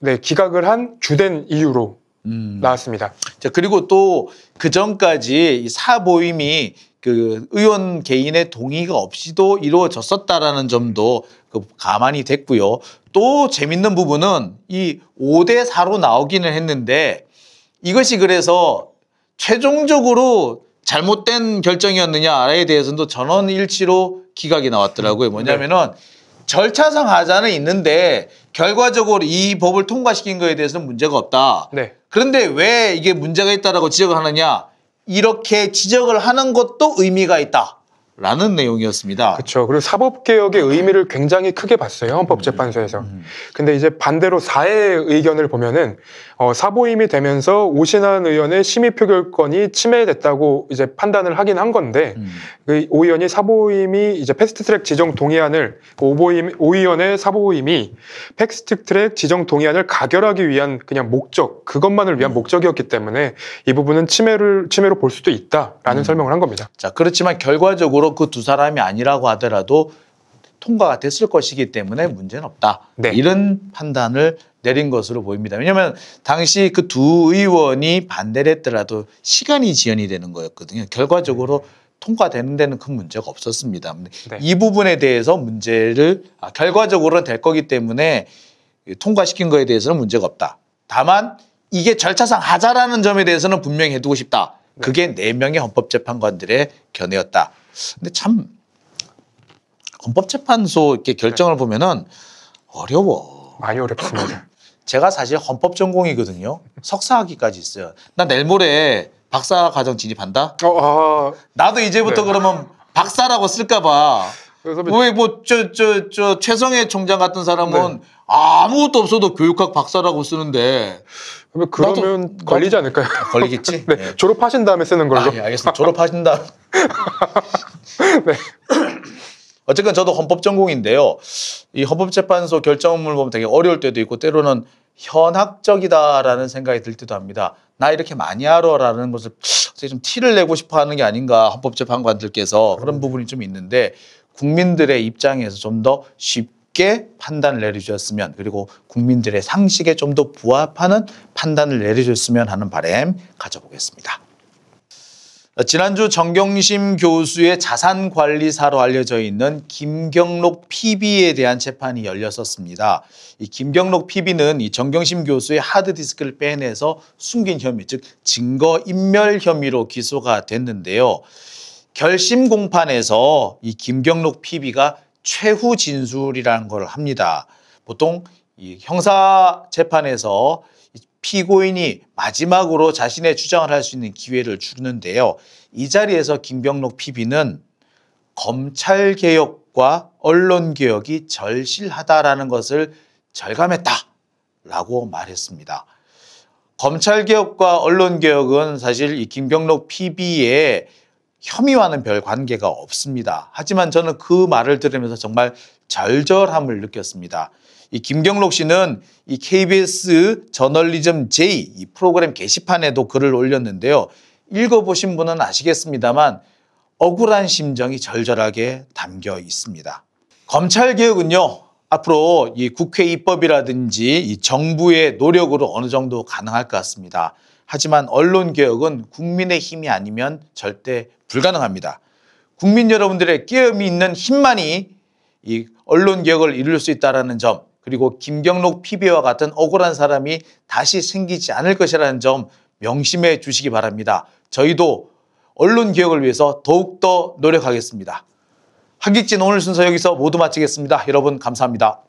네, 기각을 한 주된 이유로 음. 나왔습니다. 자, 그리고 또 그 전까지 사보임이 그 의원 개인의 동의가 없이도 이루어졌었다라는 점도 그 가만히 됐고요. 또 재밌는 부분은 이 5대 4로 나오기는 했는데 이것이 그래서 최종적으로 잘못된 결정이었느냐에 대해서도 전원 일치로 기각이 나왔더라고요. 음, 네. 뭐냐면은 네. 절차상 하자는 있는데 결과적으로 이 법을 통과시킨 거에 대해서는 문제가 없다. 네. 그런데 왜 이게 문제가 있다라고 지적을 하느냐? 이렇게 지적을 하는 것도 의미가 있다. 라는 내용이었습니다. 그렇죠. 그리고 사법개혁의 의미를 굉장히 크게 봤어요. 헌법재판소에서. 음. 음, 음. 근데 이제 반대로 사회의 의견을 보면은 어, 사보임이 되면서 오신환 의원의 심의 표결권이 침해됐다고 이제 판단을 하긴 한 건데 음. 그 오 의원이 사보임이 이제 패스트트랙 지정 동의안을 그 오보임 오 의원의 사보임이 패스트트랙 지정 동의안을 가결하기 위한 그냥 목적 그것만을 위한 음. 목적이었기 때문에 이 부분은 침해를 침해로 볼 수도 있다라는 음. 설명을 한 겁니다. 자 그렇지만 결과적으로 그 두 사람이 아니라고 하더라도 통과가 됐을 것이기 때문에 문제는 없다. 네. 이런 판단을 내린 것으로 보입니다. 왜냐하면 당시 그 두 의원이 반대를 했더라도 시간이 지연이 되는 거였거든요. 결과적으로 네. 통과되는 데는 큰 문제가 없었습니다. 네. 이 부분에 대해서 문제를 아, 결과적으로는 될 거기 때문에 통과시킨 거에 대해서는 문제가 없다. 다만 이게 절차상 하자라는 점에 대해서는 분명히 해두고 싶다. 네. 그게 네 명의 헌법재판관들의 견해였다. 근데 참 헌법재판소 이렇게 결정을 네. 보면은 어려워. 많이 어렵습니다. 제가 사실 헌법 전공이거든요. 석사학위까지 있어요. 나 내일 모레 박사 과정 진입한다. 어, 어, 나도 이제부터 네. 그러면 박사라고 쓸까봐. 그 왜뭐 저 저저 저, 저 최성애 총장 같은 사람은 네. 아무것도 없어도 교육학 박사라고 쓰는데 그러면, 그러면 나도, 걸리지 않을까요? 걸리겠지. 네. 네. 졸업하신 다음에 쓰는 걸로. 아, 예, 알겠습니다. 졸업하신 다음. 네. 어쨌건 저도 헌법 전공인데요. 이 헌법재판소 결정문을 보면 되게 어려울 때도 있고 때로는 현학적이다라는 생각이 들 때도 합니다. 나 이렇게 많이 알아라는 것을 좀 티를 내고 싶어 하는 게 아닌가 헌법재판관들께서 음. 그런 부분이 좀 있는데 국민들의 입장에서 좀 더 쉽게 판단을 내려주셨으면 그리고 국민들의 상식에 좀 더 부합하는 판단을 내려주셨으면 하는 바램 가져보겠습니다. 지난주 정경심 교수의 자산 관리사로 알려져 있는 김경록 PB에 대한 재판이 열렸었습니다. 이 김경록 PB는 이 정경심 교수의 하드디스크를 빼내서 숨긴 혐의, 즉 증거 인멸 혐의로 기소가 됐는데요. 결심 공판에서 이 김경록 PB가 최후 진술이라는 걸 합니다. 보통 이 형사 재판에서 피고인이 마지막으로 자신의 주장을 할 수 있는 기회를 주는데요. 이 자리에서 김병록 PB는 검찰 개혁과 언론 개혁이 절실하다라는 것을 절감했다라고 말했습니다. 검찰 개혁과 언론 개혁은 사실 이 김병록 PB의 혐의와는 별 관계가 없습니다. 하지만 저는 그 말을 들으면서 정말 절절함을 느꼈습니다. 이 김경록 씨는 이 KBS 저널리즘 J 이 프로그램 게시판에도 글을 올렸는데요. 읽어보신 분은 아시겠습니다만 억울한 심정이 절절하게 담겨 있습니다. 검찰개혁은요, 앞으로 이 국회 입법이라든지 이 정부의 노력으로 어느 정도 가능할 것 같습니다. 하지만 언론개혁은 국민의 힘이 아니면 절대 불가능합니다. 국민 여러분들의 깨움이 있는 힘만이 이 언론개혁을 이룰 수 있다는 점 그리고 김경록 피비와 같은 억울한 사람이 다시 생기지 않을 것이라는 점 명심해 주시기 바랍니다. 저희도 언론 개혁을 위해서 더욱더 노력하겠습니다. 한기진 오늘 순서 여기서 모두 마치겠습니다. 여러분 감사합니다.